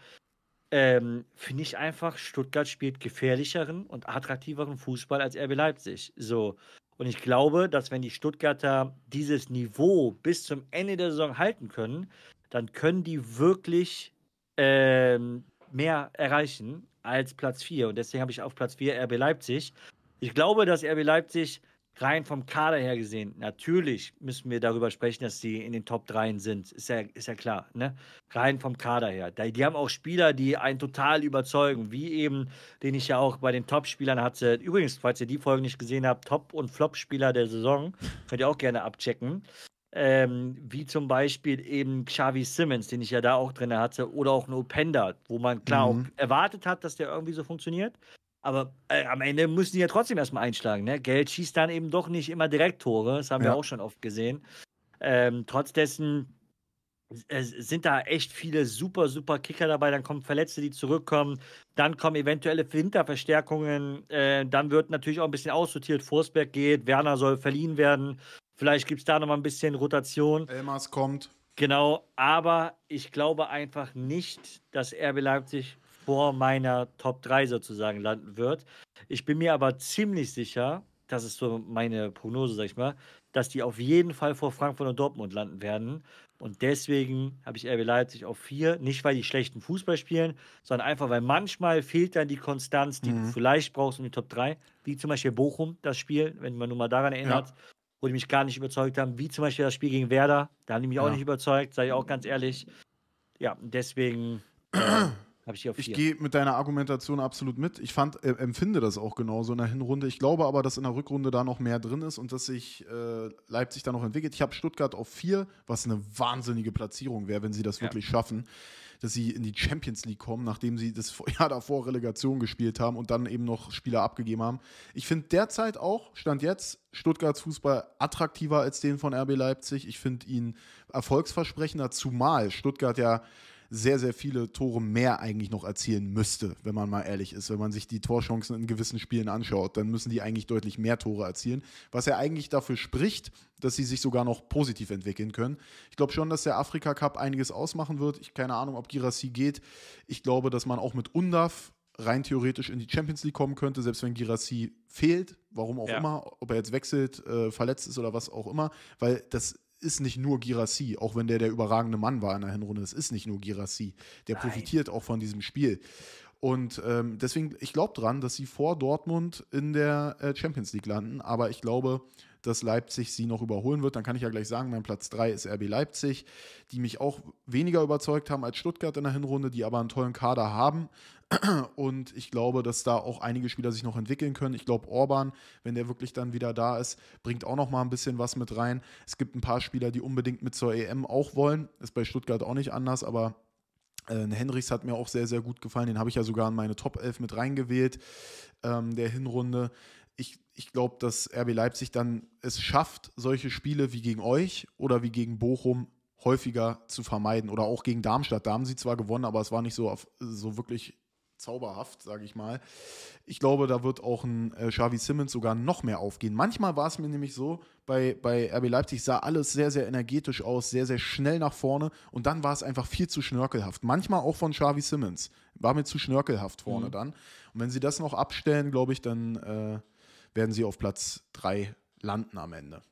Ähm, Finde ich einfach, Stuttgart spielt gefährlicheren und attraktiveren Fußball als RB Leipzig. So. Und ich glaube, dass wenn die Stuttgarter dieses Niveau bis zum Ende der Saison halten können, dann können die wirklich ähm, mehr erreichen als Platz 4. Und deswegen habe ich auf Platz 4 RB Leipzig. Ich glaube, dass RB Leipzig rein vom Kader her gesehen, natürlich müssen wir darüber sprechen, dass sie in den Top 3 sind. Ist ja, ist ja klar. Ne? Rein vom Kader her. Die haben auch Spieler, die einen total überzeugen, wie eben, den ich ja auch bei den Top-Spielern hatte. Übrigens, falls ihr die Folge nicht gesehen habt, Top- und Flop-Spieler der Saison, könnt ihr auch gerne abchecken. Ähm, wie zum Beispiel eben Xavi Simmons, den ich ja da auch drin hatte, oder auch ein Openda, wo man klar mhm. auch erwartet hat, dass der irgendwie so funktioniert. Aber äh, am Ende müssen die ja trotzdem erstmal einschlagen. Ne? Geld schießt dann eben doch nicht immer direkt Tore, das haben ja. wir auch schon oft gesehen. Ähm, trotz dessen äh, sind da echt viele super, super Kicker dabei. Dann kommen Verletzte, die zurückkommen. Dann kommen eventuelle Winterverstärkungen. Äh, dann wird natürlich auch ein bisschen aussortiert. Forsberg geht, Werner soll verliehen werden. Vielleicht gibt es da nochmal ein bisschen Rotation. Elmas kommt. Genau, aber ich glaube einfach nicht, dass RB Leipzig vor meiner Top 3 sozusagen landen wird. Ich bin mir aber ziemlich sicher, das ist so meine Prognose, sag ich mal, dass die auf jeden Fall vor Frankfurt und Dortmund landen werden. Und deswegen habe ich RB Leipzig auf 4. Nicht, weil die schlechten Fußball spielen, sondern einfach, weil manchmal fehlt dann die Konstanz, die mhm. du vielleicht brauchst in die Top 3. Wie zum Beispiel Bochum, das Spiel, wenn man nur mal daran erinnert. Ja wo die mich gar nicht überzeugt haben, wie zum Beispiel das Spiel gegen Werder. Da haben die mich ja. auch nicht überzeugt, sage ich auch ganz ehrlich. Ja, deswegen. Äh, Habe ich hier auf Ich gehe mit deiner Argumentation absolut mit. Ich fand, äh, empfinde das auch genauso in der Hinrunde. Ich glaube aber, dass in der Rückrunde da noch mehr drin ist und dass sich äh, Leipzig da noch entwickelt. Ich habe Stuttgart auf vier, was eine wahnsinnige Platzierung wäre, wenn sie das ja. wirklich schaffen dass sie in die Champions League kommen, nachdem sie das Jahr davor Relegation gespielt haben und dann eben noch Spieler abgegeben haben. Ich finde derzeit auch, Stand jetzt, Stuttgarts Fußball attraktiver als den von RB Leipzig. Ich finde ihn erfolgsversprechender, zumal Stuttgart ja sehr, sehr viele Tore mehr eigentlich noch erzielen müsste, wenn man mal ehrlich ist. Wenn man sich die Torchancen in gewissen Spielen anschaut, dann müssen die eigentlich deutlich mehr Tore erzielen, was ja eigentlich dafür spricht, dass sie sich sogar noch positiv entwickeln können. Ich glaube schon, dass der Afrika Cup einiges ausmachen wird. Ich keine Ahnung, ob Girassi geht. Ich glaube, dass man auch mit Undaf rein theoretisch in die Champions League kommen könnte, selbst wenn Girassi fehlt, warum auch ja. immer, ob er jetzt wechselt, äh, verletzt ist oder was auch immer, weil das ist nicht nur Girassi, auch wenn der der überragende Mann war in der Hinrunde. Es ist nicht nur Girassi. Der Nein. profitiert auch von diesem Spiel. Und ähm, deswegen, ich glaube dran, dass sie vor Dortmund in der äh, Champions League landen. Aber ich glaube, dass Leipzig sie noch überholen wird. Dann kann ich ja gleich sagen, mein Platz 3 ist RB Leipzig, die mich auch weniger überzeugt haben als Stuttgart in der Hinrunde, die aber einen tollen Kader haben. Und ich glaube, dass da auch einige Spieler sich noch entwickeln können. Ich glaube, Orban, wenn der wirklich dann wieder da ist, bringt auch noch mal ein bisschen was mit rein. Es gibt ein paar Spieler, die unbedingt mit zur EM auch wollen. Ist bei Stuttgart auch nicht anders, aber äh, Henrichs hat mir auch sehr, sehr gut gefallen. Den habe ich ja sogar in meine Top 11 mit reingewählt, ähm, der Hinrunde. Ich, ich glaube, dass RB Leipzig dann es schafft, solche Spiele wie gegen euch oder wie gegen Bochum häufiger zu vermeiden. Oder auch gegen Darmstadt. Da haben sie zwar gewonnen, aber es war nicht so, auf, so wirklich zauberhaft, sage ich mal. Ich glaube, da wird auch ein äh, Xavi Simmons sogar noch mehr aufgehen. Manchmal war es mir nämlich so, bei, bei RB Leipzig sah alles sehr, sehr energetisch aus, sehr, sehr schnell nach vorne und dann war es einfach viel zu schnörkelhaft. Manchmal auch von Xavi Simmons. War mir zu schnörkelhaft vorne mhm. dann. Und wenn sie das noch abstellen, glaube ich, dann äh, werden sie auf Platz 3 landen am Ende.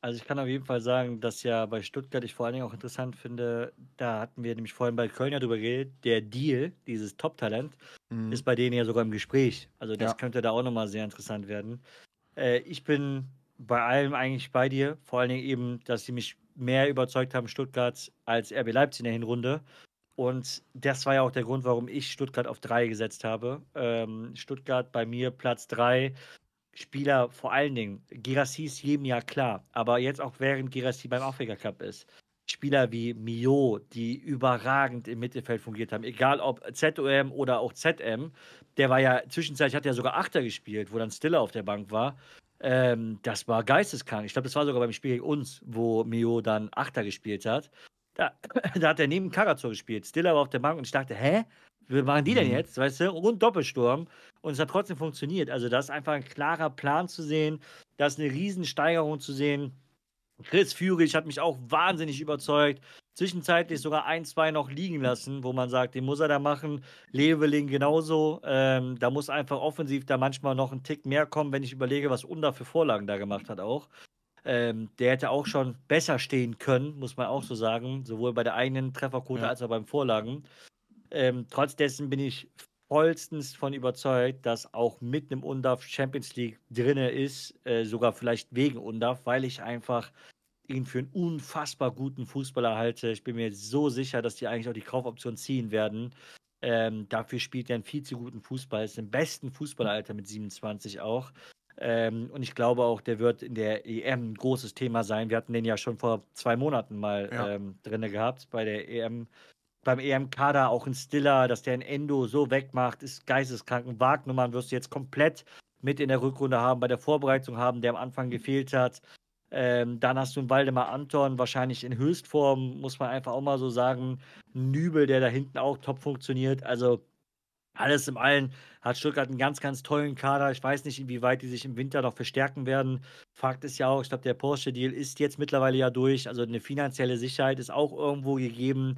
Also ich kann auf jeden Fall sagen, dass ja bei Stuttgart ich vor allen Dingen auch interessant finde, da hatten wir nämlich vorhin bei Köln ja drüber geredet, der Deal, dieses Top-Talent, mhm. ist bei denen ja sogar im Gespräch. Also das ja. könnte da auch nochmal sehr interessant werden. Äh, ich bin bei allem eigentlich bei dir, vor allen Dingen eben, dass sie mich mehr überzeugt haben, Stuttgart, als RB Leipzig in der Hinrunde. Und das war ja auch der Grund, warum ich Stuttgart auf drei gesetzt habe. Ähm, Stuttgart bei mir Platz drei Spieler, vor allen Dingen, Girassi ist jedem Jahr klar, aber jetzt auch während Girassi beim Afrika Cup ist, Spieler wie Mio, die überragend im Mittelfeld fungiert haben, egal ob ZOM oder auch ZM, der war ja zwischenzeitlich hat er sogar Achter gespielt, wo dann Stiller auf der Bank war. Ähm, das war geisteskrank. Ich glaube, das war sogar beim Spiel gegen uns, wo Mio dann Achter gespielt hat. Da, da hat er neben Karazor gespielt. Stiller war auf der Bank und ich dachte, hä? Wie machen die denn mhm. jetzt, weißt du? Und Doppelsturm. Und es hat trotzdem funktioniert. Also, da ist einfach ein klarer Plan zu sehen. Da ist eine Riesensteigerung zu sehen. Chris Führig hat mich auch wahnsinnig überzeugt. Zwischenzeitlich sogar ein, zwei noch liegen lassen, wo man sagt, den muss er da machen. Leveling genauso. Ähm, da muss einfach offensiv da manchmal noch ein Tick mehr kommen, wenn ich überlege, was Unda für Vorlagen da gemacht hat auch. Ähm, der hätte auch schon besser stehen können, muss man auch so sagen, sowohl bei der eigenen Trefferquote ja. als auch beim Vorlagen. Ähm, trotz dessen bin ich vollstens von überzeugt, dass auch mit einem UNDAF Champions League drinne ist, äh, sogar vielleicht wegen UNDAF, weil ich einfach ihn für einen unfassbar guten Fußballer halte. Ich bin mir so sicher, dass die eigentlich auch die Kaufoption ziehen werden. Ähm, dafür spielt er einen viel zu guten Fußball, ist im besten Fußballeralter mit 27 auch. Ähm, und ich glaube auch, der wird in der EM ein großes Thema sein. Wir hatten den ja schon vor zwei Monaten mal ja. ähm, drin gehabt bei der EM beim EM-Kader auch ein Stiller, dass der ein Endo so wegmacht, ist geisteskrank. Ein Wagnummern wirst du jetzt komplett mit in der Rückrunde haben, bei der Vorbereitung haben, der am Anfang gefehlt hat. Ähm, dann hast du einen Waldemar Anton, wahrscheinlich in Höchstform, muss man einfach auch mal so sagen. Nübel, der da hinten auch top funktioniert. Also alles im Allen hat Stuttgart einen ganz, ganz tollen Kader. Ich weiß nicht, inwieweit die sich im Winter noch verstärken werden. Fakt ist ja auch, ich glaube, der Porsche-Deal ist jetzt mittlerweile ja durch. Also eine finanzielle Sicherheit ist auch irgendwo gegeben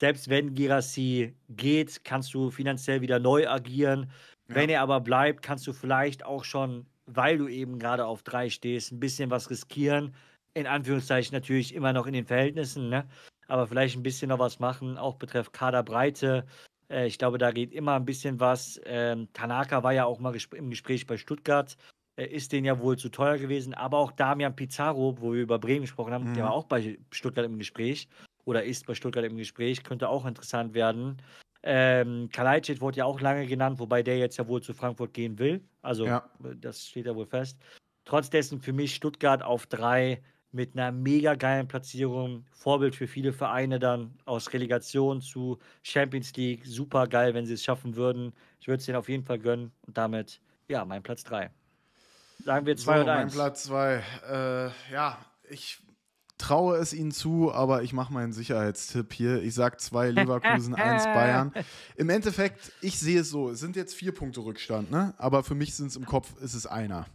selbst wenn Girassi geht, kannst du finanziell wieder neu agieren. Ja. Wenn er aber bleibt, kannst du vielleicht auch schon, weil du eben gerade auf drei stehst, ein bisschen was riskieren. In Anführungszeichen natürlich immer noch in den Verhältnissen, ne? aber vielleicht ein bisschen noch was machen, auch betreffend Kaderbreite. Äh, ich glaube, da geht immer ein bisschen was. Ähm, Tanaka war ja auch mal gesp im Gespräch bei Stuttgart äh, ist denen ja wohl zu teuer gewesen. Aber auch Damian Pizarro, wo wir über Bremen gesprochen haben, mhm. der war auch bei Stuttgart im Gespräch oder ist bei Stuttgart im Gespräch, könnte auch interessant werden. Ähm, Kalajdzic wurde ja auch lange genannt, wobei der jetzt ja wohl zu Frankfurt gehen will. Also ja. das steht ja wohl fest. Trotz für mich Stuttgart auf drei mit einer mega geilen Platzierung. Vorbild für viele Vereine dann aus Relegation zu Champions League. Super geil, wenn sie es schaffen würden. Ich würde es denen auf jeden Fall gönnen. Und damit, ja, mein Platz drei. Sagen wir zwei so, und eins. Mein Platz zwei. Äh, ja, ich traue es ihnen zu, aber ich mache meinen Sicherheitstipp hier. Ich sage zwei Leverkusen, eins Bayern. Im Endeffekt, ich sehe es so, es sind jetzt vier Punkte Rückstand, ne? aber für mich sind es im Kopf, ist es einer.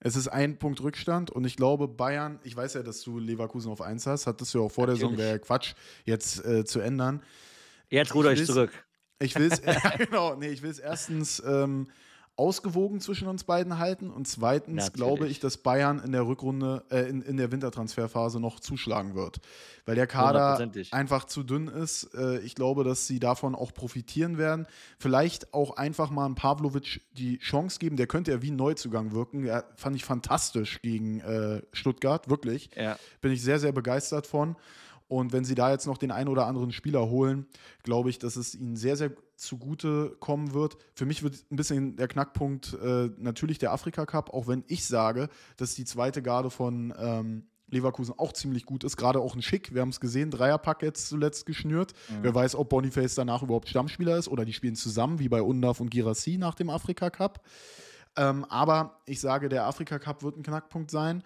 Es ist ein Punkt Rückstand und ich glaube, Bayern, ich weiß ja, dass du Leverkusen auf 1 hast, hattest du ja auch vor Natürlich. der Saison, wäre ja Quatsch, jetzt äh, zu ändern. Jetzt ruder ich, ich zurück. Ich will es, ja, genau, nee, ich will es erstens ähm, ausgewogen zwischen uns beiden halten. Und zweitens Natürlich. glaube ich, dass Bayern in der Rückrunde, äh, in, in der Wintertransferphase noch zuschlagen wird, weil der Kader einfach zu dünn ist. Äh, ich glaube, dass sie davon auch profitieren werden. Vielleicht auch einfach mal einem Pavlovic die Chance geben. Der könnte ja wie ein Neuzugang wirken. Der fand ich fantastisch gegen äh, Stuttgart, wirklich. Ja. Bin ich sehr, sehr begeistert von. Und wenn sie da jetzt noch den einen oder anderen Spieler holen, glaube ich, dass es ihnen sehr, sehr zugute kommen wird. Für mich wird ein bisschen der Knackpunkt äh, natürlich der Afrika Cup, auch wenn ich sage, dass die zweite Garde von ähm, Leverkusen auch ziemlich gut ist, gerade auch ein Schick. Wir haben es gesehen, Dreierpack jetzt zuletzt geschnürt. Mhm. Wer weiß, ob Boniface danach überhaupt Stammspieler ist oder die spielen zusammen, wie bei Undav und Girassi nach dem Afrika Cup. Ähm, aber ich sage, der Afrika Cup wird ein Knackpunkt sein.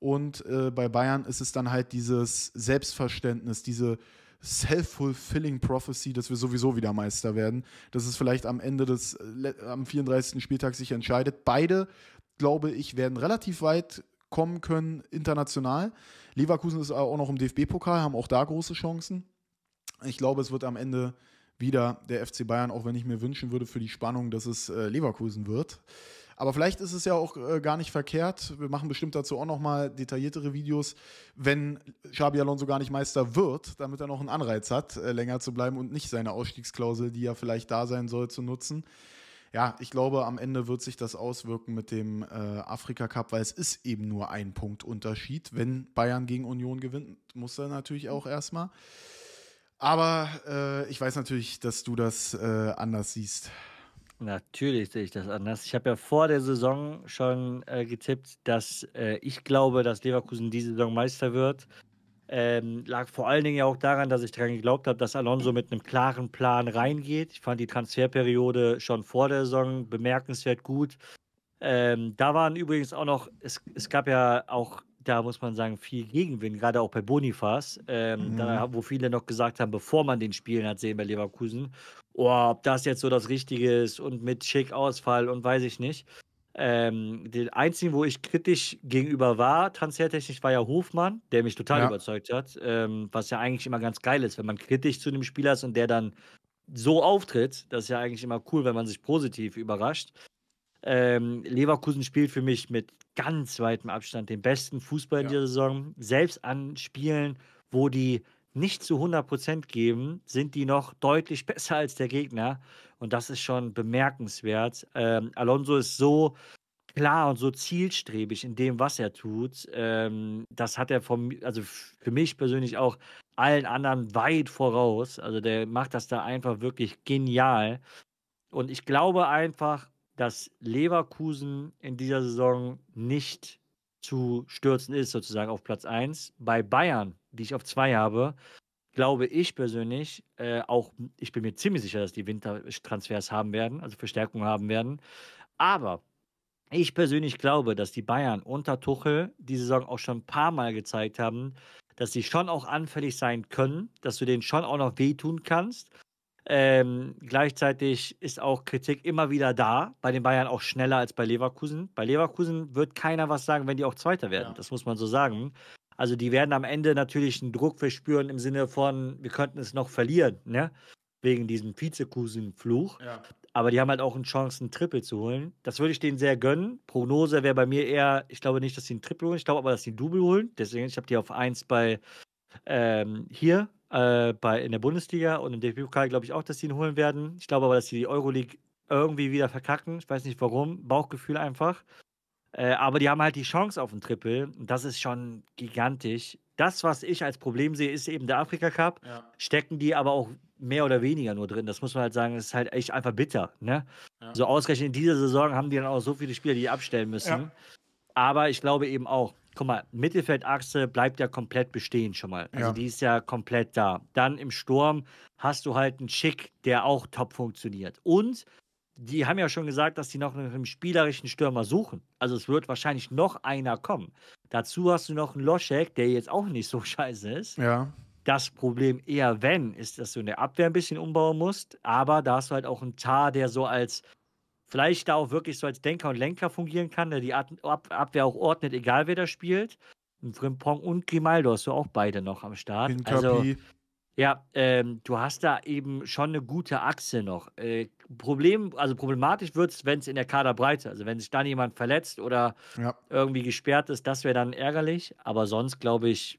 Und äh, bei Bayern ist es dann halt dieses Selbstverständnis, diese self-fulfilling prophecy, dass wir sowieso wieder Meister werden. Dass es vielleicht am Ende des, äh, am 34. Spieltag sich entscheidet. Beide, glaube ich, werden relativ weit kommen können international. Leverkusen ist auch noch im DFB-Pokal, haben auch da große Chancen. Ich glaube, es wird am Ende wieder der FC Bayern, auch wenn ich mir wünschen würde für die Spannung, dass es äh, Leverkusen wird. Aber vielleicht ist es ja auch äh, gar nicht verkehrt. Wir machen bestimmt dazu auch nochmal detailliertere Videos, wenn Xabi Alonso gar nicht Meister wird, damit er noch einen Anreiz hat, äh, länger zu bleiben und nicht seine Ausstiegsklausel, die ja vielleicht da sein soll, zu nutzen. Ja, ich glaube, am Ende wird sich das auswirken mit dem äh, Afrika Cup, weil es ist eben nur ein Punkt Unterschied. Wenn Bayern gegen Union gewinnt, muss er natürlich auch erstmal. Aber äh, ich weiß natürlich, dass du das äh, anders siehst. Natürlich sehe ich das anders. Ich habe ja vor der Saison schon äh, getippt, dass äh, ich glaube, dass Leverkusen diese Saison Meister wird. Ähm, lag vor allen Dingen ja auch daran, dass ich daran geglaubt habe, dass Alonso mit einem klaren Plan reingeht. Ich fand die Transferperiode schon vor der Saison bemerkenswert gut. Ähm, da waren übrigens auch noch, es, es gab ja auch da muss man sagen, viel Gegenwind, gerade auch bei Bonifaz, ähm, mhm. da, wo viele noch gesagt haben, bevor man den spielen hat sehen bei Leverkusen oh, ob das jetzt so das Richtige ist und mit schick Ausfall und weiß ich nicht. Ähm, den einzigen, wo ich kritisch gegenüber war, transfertechnisch, war ja Hofmann, der mich total ja. überzeugt hat. Ähm, was ja eigentlich immer ganz geil ist, wenn man kritisch zu einem Spieler ist und der dann so auftritt. Das ist ja eigentlich immer cool, wenn man sich positiv überrascht. Ähm, Leverkusen spielt für mich mit ganz weitem Abstand den besten Fußball ja. in dieser Saison. Selbst an Spielen, wo die nicht zu 100 Prozent geben, sind die noch deutlich besser als der Gegner. Und das ist schon bemerkenswert. Ähm, Alonso ist so klar und so zielstrebig in dem, was er tut. Ähm, das hat er vom, also für mich persönlich auch allen anderen weit voraus. Also der macht das da einfach wirklich genial. Und ich glaube einfach, dass Leverkusen in dieser Saison nicht zu stürzen ist, sozusagen auf Platz 1. Bei Bayern die ich auf zwei habe, glaube ich persönlich, äh, auch ich bin mir ziemlich sicher, dass die Wintertransfers haben werden, also Verstärkungen haben werden. Aber ich persönlich glaube, dass die Bayern unter Tuchel die Saison auch schon ein paar Mal gezeigt haben, dass sie schon auch anfällig sein können, dass du denen schon auch noch wehtun kannst. Ähm, gleichzeitig ist auch Kritik immer wieder da, bei den Bayern auch schneller als bei Leverkusen. Bei Leverkusen wird keiner was sagen, wenn die auch Zweiter werden. Ja. Das muss man so sagen. Also die werden am Ende natürlich einen Druck verspüren im Sinne von, wir könnten es noch verlieren, ne? Wegen diesem Vizekusen-Fluch. Ja. Aber die haben halt auch eine Chance, einen Triple zu holen. Das würde ich denen sehr gönnen. Prognose wäre bei mir eher, ich glaube nicht, dass sie einen Triple holen, ich glaube aber, dass sie einen Double holen. Deswegen, ich habe die auf 1 bei ähm, hier äh, bei, in der Bundesliga und im DFB-Pokal glaube ich auch, dass sie ihn holen werden. Ich glaube aber, dass sie die Euroleague irgendwie wieder verkacken. Ich weiß nicht warum. Bauchgefühl einfach. Äh, aber die haben halt die Chance auf ein Triple. das ist schon gigantisch. Das, was ich als Problem sehe, ist eben der Afrika Cup. Ja. Stecken die aber auch mehr oder weniger nur drin. Das muss man halt sagen, das ist halt echt einfach bitter. Ne? Ja. So ausgerechnet in dieser Saison haben die dann auch so viele Spieler, die abstellen müssen. Ja. Aber ich glaube eben auch, guck mal, Mittelfeldachse bleibt ja komplett bestehen schon mal. Also ja. die ist ja komplett da. Dann im Sturm hast du halt einen Schick, der auch top funktioniert. Und die haben ja schon gesagt, dass die noch einen spielerischen Stürmer suchen. Also es wird wahrscheinlich noch einer kommen. Dazu hast du noch einen Loschek, der jetzt auch nicht so scheiße ist. Ja. Das Problem eher, wenn, ist, dass du in der Abwehr ein bisschen umbauen musst. Aber da hast du halt auch einen Tar, der so als, vielleicht da auch wirklich so als Denker und Lenker fungieren kann, der die Abwehr auch ordnet, egal wer da spielt. Und Frimpong und Grimaldo hast du auch beide noch am Start. Hinterpie. Also ja, ähm, du hast da eben schon eine gute Achse noch. Äh, Problem, also problematisch wird es, wenn es in der Kaderbreite, also wenn sich dann jemand verletzt oder ja. irgendwie gesperrt ist, das wäre dann ärgerlich. Aber sonst glaube ich,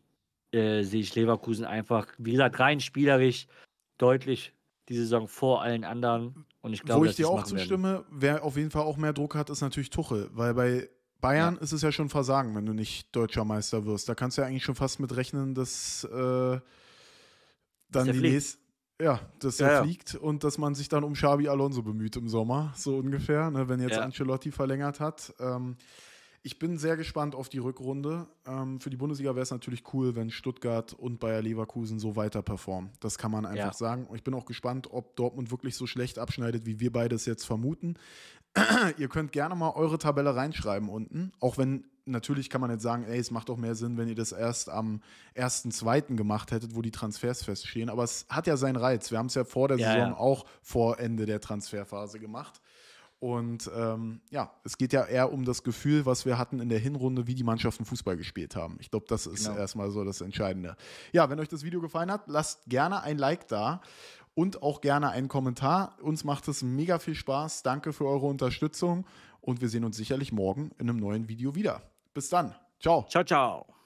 äh, sehe ich Leverkusen einfach, wie gesagt, rein spielerisch deutlich die Saison vor allen anderen. Und ich glaube, Wo ich dir auch zustimme, wer auf jeden Fall auch mehr Druck hat, ist natürlich Tuchel, weil bei Bayern ja. ist es ja schon Versagen, wenn du nicht deutscher Meister wirst. Da kannst du ja eigentlich schon fast mit rechnen, dass. Äh dann die nächste. Ja, dass er ja. fliegt und dass man sich dann um Xabi Alonso bemüht im Sommer, so ungefähr, ne, wenn jetzt ja. Ancelotti verlängert hat. Ähm, ich bin sehr gespannt auf die Rückrunde. Ähm, für die Bundesliga wäre es natürlich cool, wenn Stuttgart und Bayer Leverkusen so weiter performen. Das kann man einfach sagen. ich bin auch gespannt, ob Dortmund wirklich so schlecht abschneidet, wie wir beide es jetzt vermuten. Ihr könnt gerne mal eure Tabelle reinschreiben unten, auch wenn natürlich kann man jetzt sagen, ey, es macht doch mehr Sinn, wenn ihr das erst am 1.2. gemacht hättet, wo die Transfers feststehen. Aber es hat ja seinen Reiz. Wir haben es ja vor der ja, Saison ja. auch vor Ende der Transferphase gemacht. Und ähm, ja, es geht ja eher um das Gefühl, was wir hatten in der Hinrunde, wie die Mannschaften Fußball gespielt haben. Ich glaube, das ist genau. erstmal so das Entscheidende. Ja, wenn euch das Video gefallen hat, lasst gerne ein Like da und auch gerne einen Kommentar. Uns macht es mega viel Spaß. Danke für eure Unterstützung und wir sehen uns sicherlich morgen in einem neuen Video wieder. Bis dann. Ciao. Ciao, ciao.